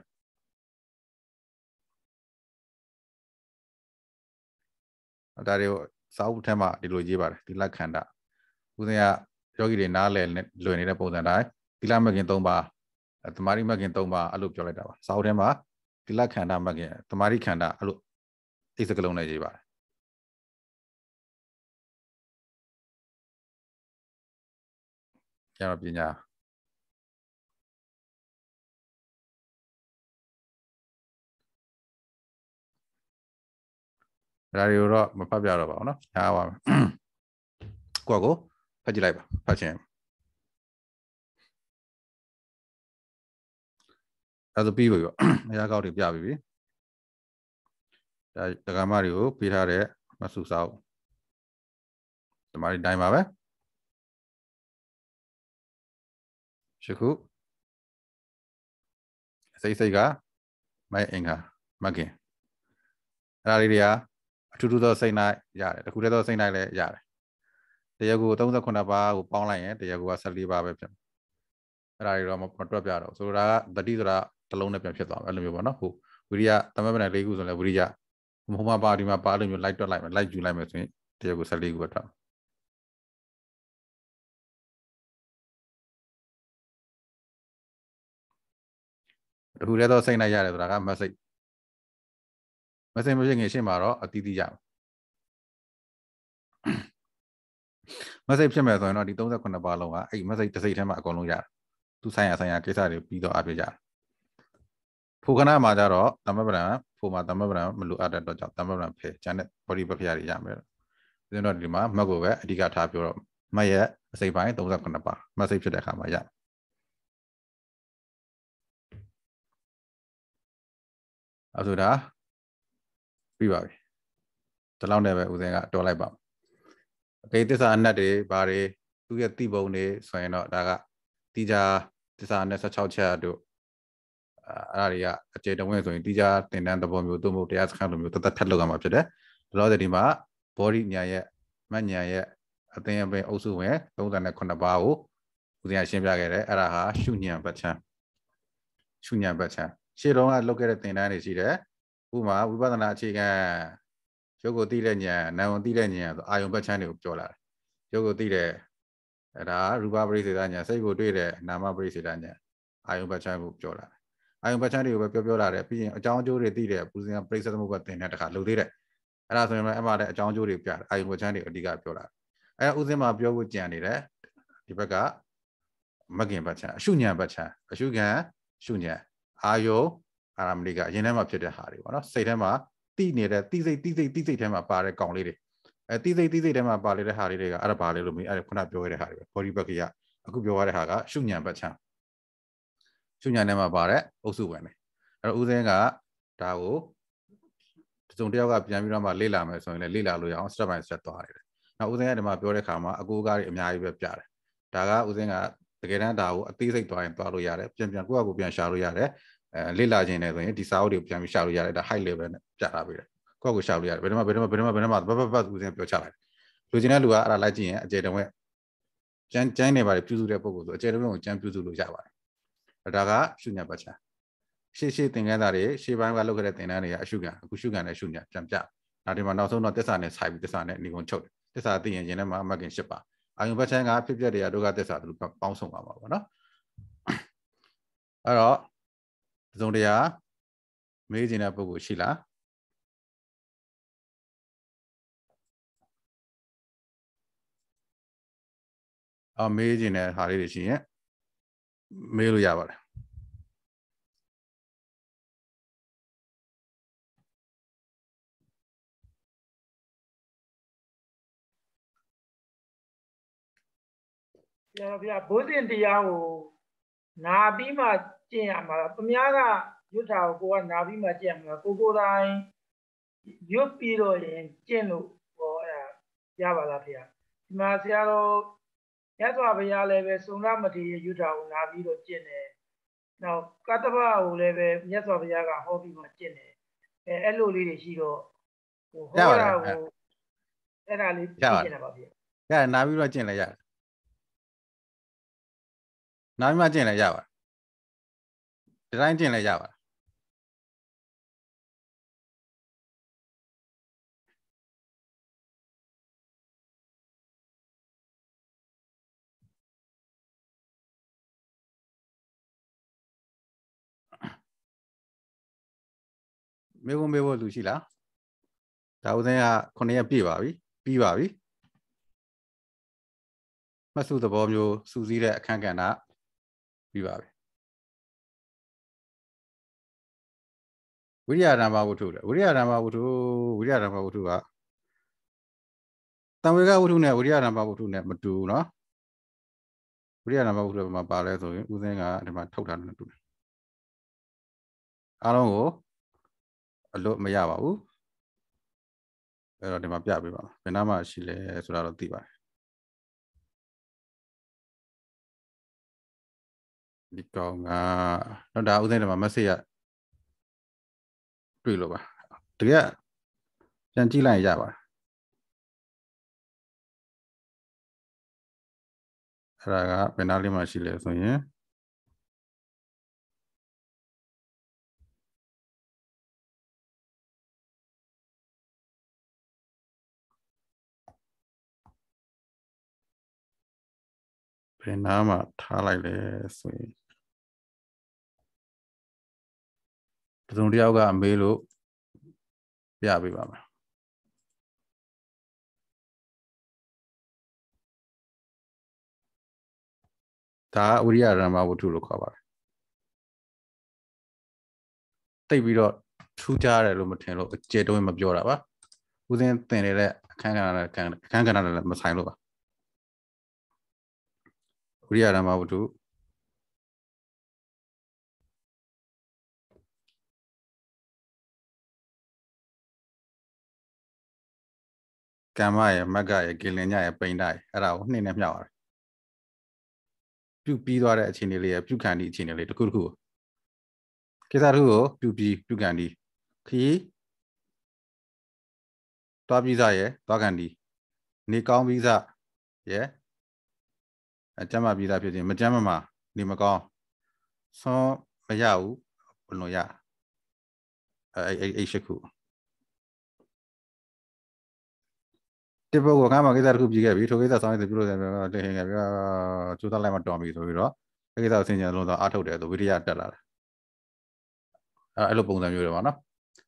ဒါတွေကိုစာအုပ်ထဲမှာဒီလိုရေးပါတယ်သီလခန္ဓာဥစဉ်ကယောဂီတွေနားလည်လွယ်နေတဲ့ပုံစံတိုင်းသီလမဂ်ခင်၃ပါးတမာရီမဂ်ခင်၃ပါးအဲ့လိုပြောလိုက်တာပါစာအုပ်ထဲမှာသီလခန္ဓာမဂ်ခင်တမာရီခန္ဓာအဲ့လိုဒီစကလုံးနဲ့ရေးပါတယ်ကျတော့ပညာဒါတွေကိုတော့မဖတ်ပြတော့ပါဘူးเนาะညားပါမယ်ကိုယ့်ကိုဖတ်ကြည့်လိုက်ပါဖတ်ခြင်းအဲ့ဒါပြီးပြီပေါ့အရာကောက်တွေပြပြီပြီဒါဒကာမတွေကိုပေးထားတဲ့မဆုစာအုပ်ဒီမှာဒီတိုင်းပါပဲယခုစိတ်စိတ်ကမိုက်အင်္ဂါမကင်အဲ့ဒါလေးတွေကအထူးထူးသောစိတ်နိုင်ရတယ်တခုတည်းသောစိတ်နိုင်လည်းရတယ်တရက်ကို38ပါးကိုပေါင်းလိုက်ရင်တရက်ကိုက14ပါးပဲဖြစ်မယ်အဲ့ဒါတွေတော့မတွက်ပြတော့ဆိုတော့ဒါကတတိဆိုတာတစ်လုံးနဲ့ပြန်ဖြစ်သွားတယ်အဲ့လိုမျိုးပေါ့နော်ဟိုဝိရိယသမမပဏ္ဍ၄ခုဆိုရင်လည်းဝိရိယဟိုမှာပါဒီမှာပါလို့မျိုးလိုက်တွက်လိုက်မယ်လိုက်ယူလိုက်မယ်ဆိုရင်တရက်ကို14ခုပဲထွက်တခုတည်းသောစိတ်နဲ့ရတယ်ဆိုတာကမစိတ်မစိတ်မဖြစ်ခင်ရှင်းမှာတော့အတိအကျရမယ်မစိတ်ဖြစ်မယ်ဆိုရင်တော့ဒီ38ပါလုံးကအဲ့မစိတ်တစ်စိတ်ထဲမှာအကုန်လုံးရတယ်သူဆိုင်ရဆိုင်ရကိစ္စတွေပြီးတော့အပြည့်ရတယ်ဖူခဏမှာကြတော့သမပ္ပဏကိုမှာသမ္မပဒံမလိုအပ်တဲ့တော့ကြောင့်သမ္မပဒံဖယ်ကျန်တဲ့ဗောဓိပဖျားတွေရမယ်။ဒီတော့ဒီမှာမတ်ကိုပဲအဓိကထားပြောတော့မတ်ရဲ့အစိပ်ပိုင်း39ပါမတ်စိပ်ဖြစ်တဲ့အခါမှာရ။အဲဆိုတာပြီးပါပြီ။ဒီလောက်နဲ့ပဲဦးစင်က တော်လိုက်ပါ။အကိသစ္စာအနတ်တွေဘာတွေသူရဲ့တိပုံတွေဆိုရင်တော့ဒါကတိကြသစ္စာနဲ့16ချက်တို့အဲ့ဒါတွေကအကျေတဝင်းဆိုရင်တိကျတင်တန်းသဘောမျိုးသို့မဟုတ်တရားစခန်းလိုမျိုးတသက်ထက်လောက်ရမှာဖြစ်တယ်ဒါတော့ဒီမှာ body ညာရဲ့မညာရဲ့အသင်အပင်အုပ်စုဝင်38ပါးကိုဦးဇင်းကရှင်းပြခဲ့တယ်အဲ့ဒါဟာရှုညံပတ်ချံရှုညံပတ်ချံရှေ့တုန်းကလုပ်ခဲ့တဲ့သင်တန်းတွေရှိတယ်ဥပမာဝိပဿနာအခြေခံရုပ်ကိုသိတဲ့ဉာဏ်နာမ်ကိုသိတဲ့ဉာဏ်ဆိုအာယုံပတ်ချံတွေကိုပြောလာတယ်ရုပ်ကိုသိတဲ့အဲ့ဒါရူပပရိစ္ဆေဒဉာဏ်စိတ်ကိုတွေ့တဲ့နာမပရိစ္ဆေဒဉာဏ်အာယုံပတ်ချံကိုပြောလာတယ်အာယုံပတ်ချမ်းတွေကိုပဲပြောပြောလာတယ်ပြီးရင်အကြောင်းအကျိုးတွေသိတယ်ပူဇင်ကပြိဿသမုပ္ပါသင်တဲ့တခါလှုပ်သေးတယ်အဲ့ဒါဆိုရင်လည်းအဲ့မှာလည်းအကြောင်းအကျိုးတွေပြအာယုံပတ်ချမ်းတွေအဓိကပြောလာတယ်အဲ့ဥစဉ်မှာပြောဖို့ကြံနေတယ်ဒီဘက်ကမကင်ပတ်ချမ်းအရှုဉဏ်ပတ်ချမ်းအရှုခံရှုဉဏ်အာယုံအာရမဏိကအရင်ထဲမှာဖြစ်တဲ့ဟာတွေပေါ့နော်စိတ်ထဲမှာတိနေတဲ့တိစိတ်တိစိတ်တိစိတ်ထဲမှာပါတဲ့ကောင်လေးတွေအဲတိစိတ်တိစိတ်ထဲမှာပါလေတဲ့ဟာလေးတွေကအဲ့ဒါပါလေလို့မြင်အဲ့ဒါခုနပြောရတဲ့ဟာတွေပဲ body bag ကအခုပြောရတဲ့ဟာကရှုဉဏ်ပတ်ချမ်းချွညာထဲမှာပါတဲ့အုပ်စုဝင်တယ်အဲ့တော့ဦးစင်းကဒါကိုတစ်စုံတစ်ယောက်ကပြန်ပြီးတော့မှလေ့လာမယ်ဆိုရင်လည်းလေ့လာလို့ရအောင် step by step သွားတယ်နောက်ဦးစင်းကဒီမှာပြောတဲ့ခါမှာအကူအကားတွေအများကြီးပဲပြတယ်ဒါကဦးစင်းကတကယ်တမ်းဒါကိုအသေးစိတ်သွားရင်သွားလို့ရတယ်ပြန်ပြန်ကိုယ့်အကူပြန်ရှာလို့ရတယ်အဲလေ့လာခြင်းနဲ့ဆိုရင်ဒီစာအုပ်တွေကိုပြန်ပြီးရှာလို့ရတယ်ဒါ high level နဲ့ပြတာပေးတယ်ကိုယ့်အကူရှာလို့ရတယ်ဘယ်တော့မှဘယ်တော့မှဘယ်တော့မှဘယ်တော့မှပတ်ပတ်ပတ်ဦးစင်းပြောချလိုက်လူချင်းတဲ့လူကအဲ့ဒါလိုက်ကြည့်ရင်အကျေတဝက်ကျန်းကျန်းနေပါတယ်ပြုစုတဲ့ပုံကိုဆိုအကျေတဝက်ကိုကျန်းပြုစုလို့ရပါတယ်ဒါကရှုညာပတ်ချာရှေ့ရှေ့သင်ခန်းသားတွေရှေ့ပိုင်းကလုပ်ခဲ့တဲ့သင်တန်းတွေကအရှုခံအခုရှုခံနဲ့ရှုညာပြန်ပြဒါဒီမှာနောက်ဆုံးတော့တစ္ဆာနဲ့ဆိုင်ပြီးတစ္ဆာနဲ့အနိကုံချုပ်တယ်တစ္ဆာသိရင်ရင်ထဲမှာအမှတ်ခင်၈ပါအာယုံပတ်ချာကဖြစ်ပျက်တရားတို့ကတစ္ဆာတို့ပေါင်းစုံပါပါဘောနော်အဲ့တော့တစုံတရာမေးခြင်းတဲ့ပုဂ္ဂိုလ်ရှိလားအမေးခြင်းတဲ့ဟာလေးတွေရှိရင်မေးလို့ရပါတယ်ကျွန်တော်ဗျာဘုဇင်တရားကိုနာပြီးမှကျင့်ရမှာလားပမားကယုထာကိုကိုကနာပြီးမှကျင့်ရမှာလားကိုကိုတိုင်းရွတ်ပြီးတော့ရင်ကျင့်လို့ဟောအဲ့ဒါရပါလားဗျာဒီမှာဆရာတော်မြတ်စွာဘုရားလည်းပဲစုံရမထေရယုဒာကိုလာပြီးတော့ကျင့်တယ်။နောက်ကတ္တဗကိုလည်းပဲမြတ်စွာဘုရားက ဟောပြီးမှကျင့်တယ်။အဲအဲ့လိုလေးတွေရှိတော့ဟိုဟောတာကိုအဲ့ဒါလေးကျင့်တာပါဗျ။ရတယ်နာပြီးတော့ကျင့်လဲရတယ်။နာပြီးမှကျင့်လဲရပါတယ်။ဒီတိုင်းကျင့်လဲရပါတယ်မေးဖို့မေးဖို့လူရှိလားဒါဦးစင်းက9ရက်ပြည့်ပါပြီပြီးပါပြီမှတ်စုသဘောမျိုးစူးစီးတဲ့အခန်းကဏ္ဍပြီးပါပြီဝိရိယဓမ္မဝတ္ထုလေဝိရိယဓမ္မဝတ္ထုဝိရိယဓမ္မဝတ္ထုကတံဝေကဝတ္ထုနဲ့ဝိရိယဓမ္မဝတ္ထုနဲ့မတူเนาะဝိရိယဓမ္မဝတ္ထုမှာပါလဲဆိုရင်ဦးစင်းကဒီမှာထုတ်တာနဲ့တူတယ်အားလုံးကိုအလွတ်မရပါဘူးအဲ့တော့ဒီမှာပြပေးပါဘယ်နှမှာရှိလဲဆိုတာတော့သိပါတယ်ဒီကောင်ကတော့ဒါဦးသိန်းကမှာ message ကတွေ့လို့ပါတကယ်ပြန်ကြည့်လိုက်ရပါအဲ့ဒါကဘယ်နှလေးမှာရှိလဲဆိုရင်ဘယ်နားမှာထားလိုက်လဲဆိုရင်ပစုံတယောက်ကအမေးလို့ပြပေးပါမယ်ဒါဝိရိယရမ္မဝတ္ထုလို့ခေါ်ပါတယ်တိတ်ပြီးတော့ထူးခြားတယ်လို့မထင်လို့အကျေတုံးမပြောတာပါဦးစင်းသင်နေတဲ့အခန်းကဏ္ဍအခန်းကဏ္ဍလည်းမဆိုင်လို့ပါဝိရိယဓမ္မဝတ္ထုကမ္မရဲ့မက္ကရဲ့ကိလင်ညရဲ့ပိန္ဒရဲ့အဲ့ဒါကိုနှိမ့်နဲ့မြောက်ရတယ်ပြုပြီးသွားတဲ့အခြေအနေလေးရပြုခံသည့်အခြေအနေလေးတစ်ခုတစ်ခုကိုကိစ္စတစ်ခုကို ပြုပြီးပြုခံသည့်ခီးသွားပြီးသားရယ်သွားခံသည့်နေကောင်းပြီးသားရယ်ကျမ်းမာပြီးသားဖြစ်ရင်မကျမ်းမာမှာနေမကောင်းဆောင်းမရဘူးဘလို့ရအဲအဲအဲရှိခုတပုတ်ကငါမကိစ္စတစ်ခုပြီးခဲ့ပြီထိုကိစ္စဆောင်ရည်ပြုလို့တယ်ပြောတခင်ကပြောကျူးသားလိုက်မှတော်ပြီဆိုပြီးတော့ကိစ္စကိုဆင်ခြင်လုံးသောအားထုတ်တယ်ဆိုဝိရိယတက်လာတာအဲအဲ့လိုပုံစံမျိုးတွေပါနော်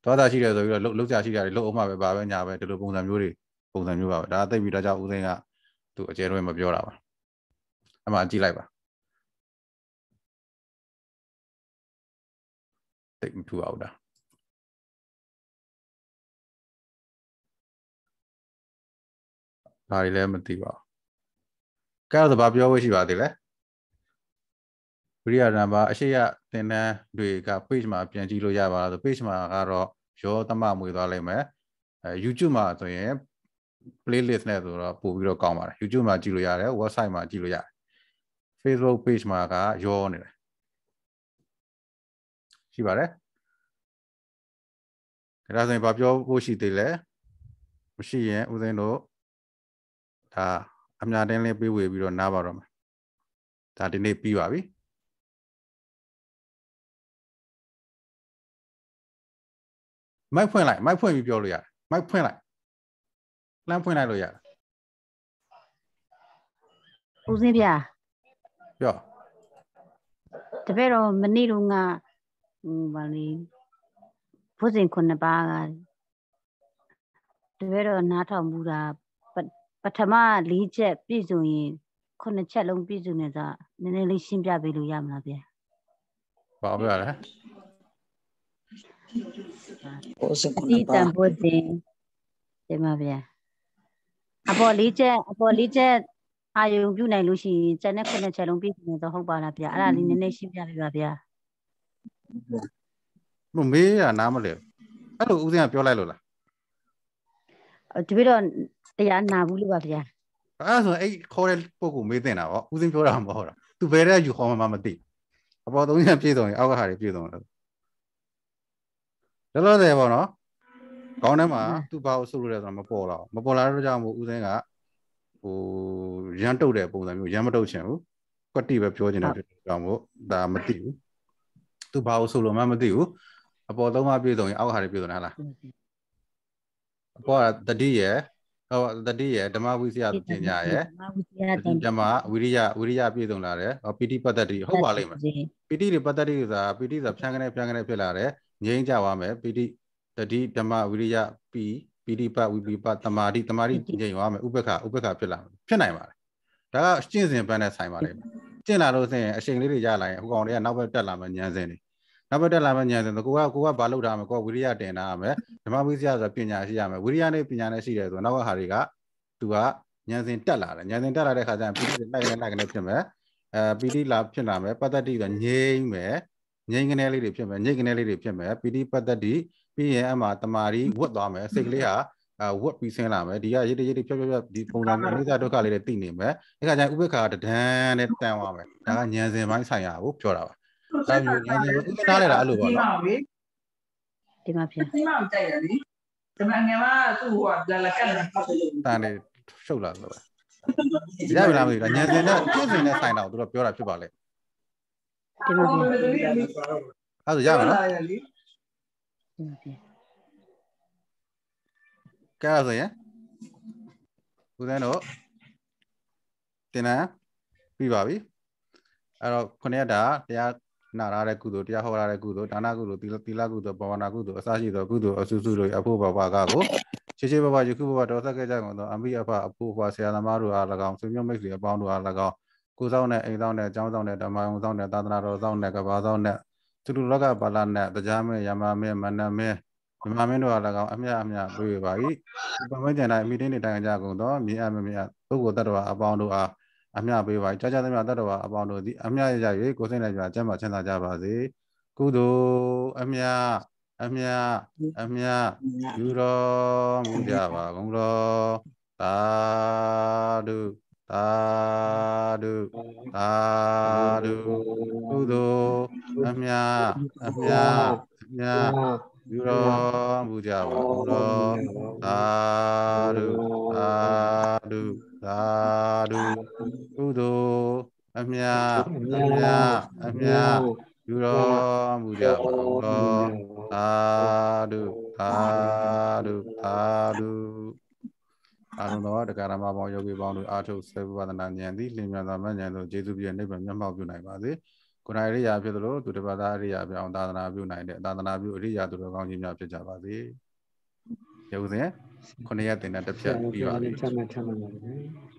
ဒေါသရှိတယ်ဆိုပြီးတော့လှုပ်ရှားရှိတာတွေလှုပ်အောင်မှပဲပါပဲညာပဲဒီလိုပုံစံမျိုးတွေပုံစံမျိုးပါပဲဒါသိပြီဒါကြောင့်ဦးသိန်းကသူအကျယ်တော့မပြောတာပါအဲ့မှာကြည့်လိုက်ပါတိတ်မထူအောင်တာဘာတွေလဲမသိပါဘူးကဲတော့ဘာပြောဖို့ရှိပါသေးလဲဝိရိယနံပါတ်အရှိရသင်တန်းတွေက page မှာပြန်ကြည့်လို့ရပါလားဆို page မှာကတော့ရောသမမွေသွားလိမ့်မယ်အဲ YouTube မှာဆိုရင် playlist နဲ့ဆိုတော့ပို့ပြီးတော့ကောင်းပါတယ် YouTube မှာကြည့်လို့ရတယ် website မှာကြည့်လို့ရတယ် Facebook page မှာကရောနေတယ်ရှိပါတယ်ဒါဆိုရင်ဘာပြောဖို့ရှိသေးလဲမရှိရင်ဦးသိန်းတို့ဒါအများတင်းလေးပြေးဝေပြီးတော့နားပါတော့မယ်ဒါဒီနေ့ပြီးပါပြီမိုက်ဖွင့်လိုက်မိုက်ဖွင့်ပြီးပြောလို့ရတယ်မိုက်ဖွင့်လိုက်လမ်းဖွင့်လိုက်လို့ရတယ်ဦးစင်းပြပြောတပည့်တော်မနေ့တော့ကဟိုဗာလေဘုဇင်ခုနှစ်ပါးကတပည့်တော်နားထောင်မှုတာပထမ၄ချက်ပြည့်စုံရင်ခုနှစ်ချက်လုံးပြည့်စုံနေသာနည်းနည်းလေးရှင်းပြပေးလို့ရမလားဗျာဘာပြောလဲဘုဇင်ခုနှစ်ပါးဒီတန်ဘုဇင်ဒီမှာဗျာအပေါ်၄ချက် အပေါ်၄ချက်အာယုံပြုနိုင်လို့ရှိရင်ကျန်တဲ့ခုနှစ်ချက်လုံးပြည့်စုံနေတော့ဟုတ်ပါလားဗျာအဲ့ဒါလေးနည်းနည်းရှင်းပြပေးပါဗျာမမေးရနားမလဲအဲ့လိုဦးစင်းကပြောလိုက်လို့လားတပည့်တော်တရားနာဘူးလို့ပါဗျာအဲ့ဆိုအဲ့ခေါ်တဲ့ပုဂ္ဂိုလ်မေးတင်တာပေါ့ဦးစင်းပြောတာမဟုတ်တာ तू ဘယ်တဲ့ယူခေါ်မှမသိအပေါ်သုံးချက်ပြည့်စုံရင်အောက်ကဟာတွေပြည့်စုံတယ်လောလောဆယ်ပေါ့နော်ခေါင်းထဲမှာ तू ဘာလို့ဆုလို့လဲဆိုတော့မပေါ်တော့မပေါ်လာတော့ကြောင့်မို့ဦးစင်းကဟိုရမ်းတုတ်တဲ့ပုံစံမျိုးရမ်းမတုတ်ချင်ဘူးကွက်တီပဲပြောချင်တာဖြစ်တော့မို့ဒါမသိဘူးသူဘာလို့ဆိုလို့မှမသိဘူးအပေါ်သုံးပါးပြည့်စုံရင်အောက်ဟာတွေပြည့်စုံလားအပေါ်ကတတိယဟောတတိယဓမ္မဝိဇ္ဇာပညာရယ်ဓမ္မဝိရိယဝိရိယပြည့်စုံလာတယ်ဟောပိဋိပတ္တိဟုတ်ပါလိမ့်မယ်ပိဋိတွေပတ္တိဆိုတာပိဋိဆိုတာဖြန်းကနေဖြန်းကနေဖြစ်လာတယ်ငြိမ်းကြပါမယ်ပိဋိတတိဓမ္မဝိရိယပီပိရိပတ်ဝိပိပတ်တမာတိတမာတိငြိမ်သွားမယ်ဥပ္ပခဥပ္ပခဖြစ်လာမယ်ဖြစ်နိုင်ပါတယ်ဒါကကျင့်စဉ်ပန်းနဲ့ဆိုင်ပါတယ်ကျင့်လာလို့ဆိုရင်အချိန်လေးတွေရလာရင်ဟိုကောင်တွေကနောက်ဘက်တက်လာမယ်ညံစင်တွေနောက်ဘက်တက်လာမယ်ညံစင်ကိုကကိုကဘာလုပ်တာမလဲကိုကဝိရိယတင်တာမယ်ဓမ္မဝိဇ္ဇာဆိုတာပညာရှိရမယ်ဝိရိယနဲ့ပညာနဲ့ရှိတယ်ဆိုတော့နောက်ဘက်ဟာတွေကသူကညံစင်တက်လာတယ်ညံစင်တက်လာတဲ့ခါကျရင်ပိရိလိုက်နေလိုက်နေဖြစ်မယ်အဲပိရိလာဖြစ်လာမယ်ပတ္တတိဆိုငြိမ့်မယ်ငြိမ့်ငနေလေးတွေဖြစ်မယ်ငြိမ့်ငနေလေးတွေဖြစ်မယ်ပိရိပတ္တတိပြီးရင်အမှတမာရီဝတ်သွားမယ်စိတ်ကလေးဟာအာဝတ်ပြီးဆင်းလာမယ်ဒီကရစ်တရစ်တဖြောဖြောဖြောဒီပုံစံအနိစ္စဒုက္ခလေးတွေသိနေမယ်အဲ့ခါကျရင်ဥပ္ပခါတဒန်းနဲ့တန်သွားမယ်ဒါကဉာဏ်စဉ်ပိုင်းဆိုင်ရာကိုပြောတာပါဒါမျိုးဉာဏ်စဉ်ဥပ္ပခါလည်းဒါအဲ့လိုပါနော်ဒီမှာဖြစ်ဒီမှာကြိုက်ရလေဒီမှာငါကသူ့ဟိုကလာလာကတ်လာပတ်လို့တန်နေရှုပ်လာလို့ပဲဒါပြလားမသိဘူးဉာဏ်စဉ်နဲ့ပြည့်စင်တဲ့ဆိုင်တော်သူတို့ပြောတာဖြစ်ပါလေဒီမှာဖြစ်အဲ့ဒါရမလားကဲဆိုရင်ဦးဇင်းတို့တင်နန်းပြီးပါပြီအဲ့တော့ခုနှစ်ရက်တာတရားနာရတဲ့ကုသိုလ်တရားဟောရတဲ့ကုသိုလ်ဒါနကုသိုလ်သီလကုသိုလ်ဘာဝနာကုသိုလ်အစရှိသောကုသိုလ်အစုစုတို့အဖို့ဘဘကကိုချေချေဘဘယခုဘဘတော်ဆက်ခဲ့ကြကုန်သောအမိအဖအဖို့ဘဆရာသမားတို့အား၎င်းဆွေမျိုးမိတ်ဆွေအပေါင်းတို့အား၎င်းကိုဆောင်တဲ့အိမ်ဆောင်တဲ့အကြောင်းဆောင်တဲ့ဓမ္မယုံဆောင်တဲ့သာသနာတော်ဆောင်တဲ့ကဘာဆောင်တဲ့သူတို့လောကပါဠိနဲ့တရားမဲယမမဲမနမဲမြမမင်းတို့အား၎င်းအမြအမြတွေ့ရပါ၏ပမေကျန်တိုင်းအမိတင်းနေတိုင်းကြကုန်သောမြေအမမြပုဂ္ဂိုလ်တ attva အပေါင်းတို့အားအမြပေးပါ၏ကြာကြာသမျှတ attva အပေါင်းတို့သည်အမြရရ၍ကိုယ်စိတ်နဲ့ကြွားကျမ်းမာချမ်းသာကြပါစေကုသိုလ်အမြအမြအမြယူတော်မူကြပါကုန်တော်သာဓုသာဓုသာဓုကုသိုလ်အမြအမြအမြပြုတော်မူကြပါဘုရားသာဓုသာဓုသာဓုကုသိုလ်အမြအမြအမြပြုတော်မူကြပါဘုရားသာဓုသာဓုသာဓုအာလုံတော်တရားဓမ္မပေါင်းယောဂီပေါင်းတို့အာထုတ်စေဝဒနာဉာဏ်သည်လင်မြန်သာမဉာဏ်တို့ကျေးဇူးပြုနိဗ္ဗာန်မျက်မှောက်ပြုနိုင်ပါစေကိုယ်တိုင်ရိယာဖြစ်သလိုသူတစ်ပါးသားရိယာပြောင်းသာသနာပြုနိုင်တဲ့သာသနာပြုအရိယာသူတော်ကောင်းကြီးများဖြစ်ကြပါစေရုပ်စဉ်ခုနှစ်ရက်တင်တဲ့တစ်ဖြတ်ပြီးပါပြီချမ်းသာချမ်းသာပါ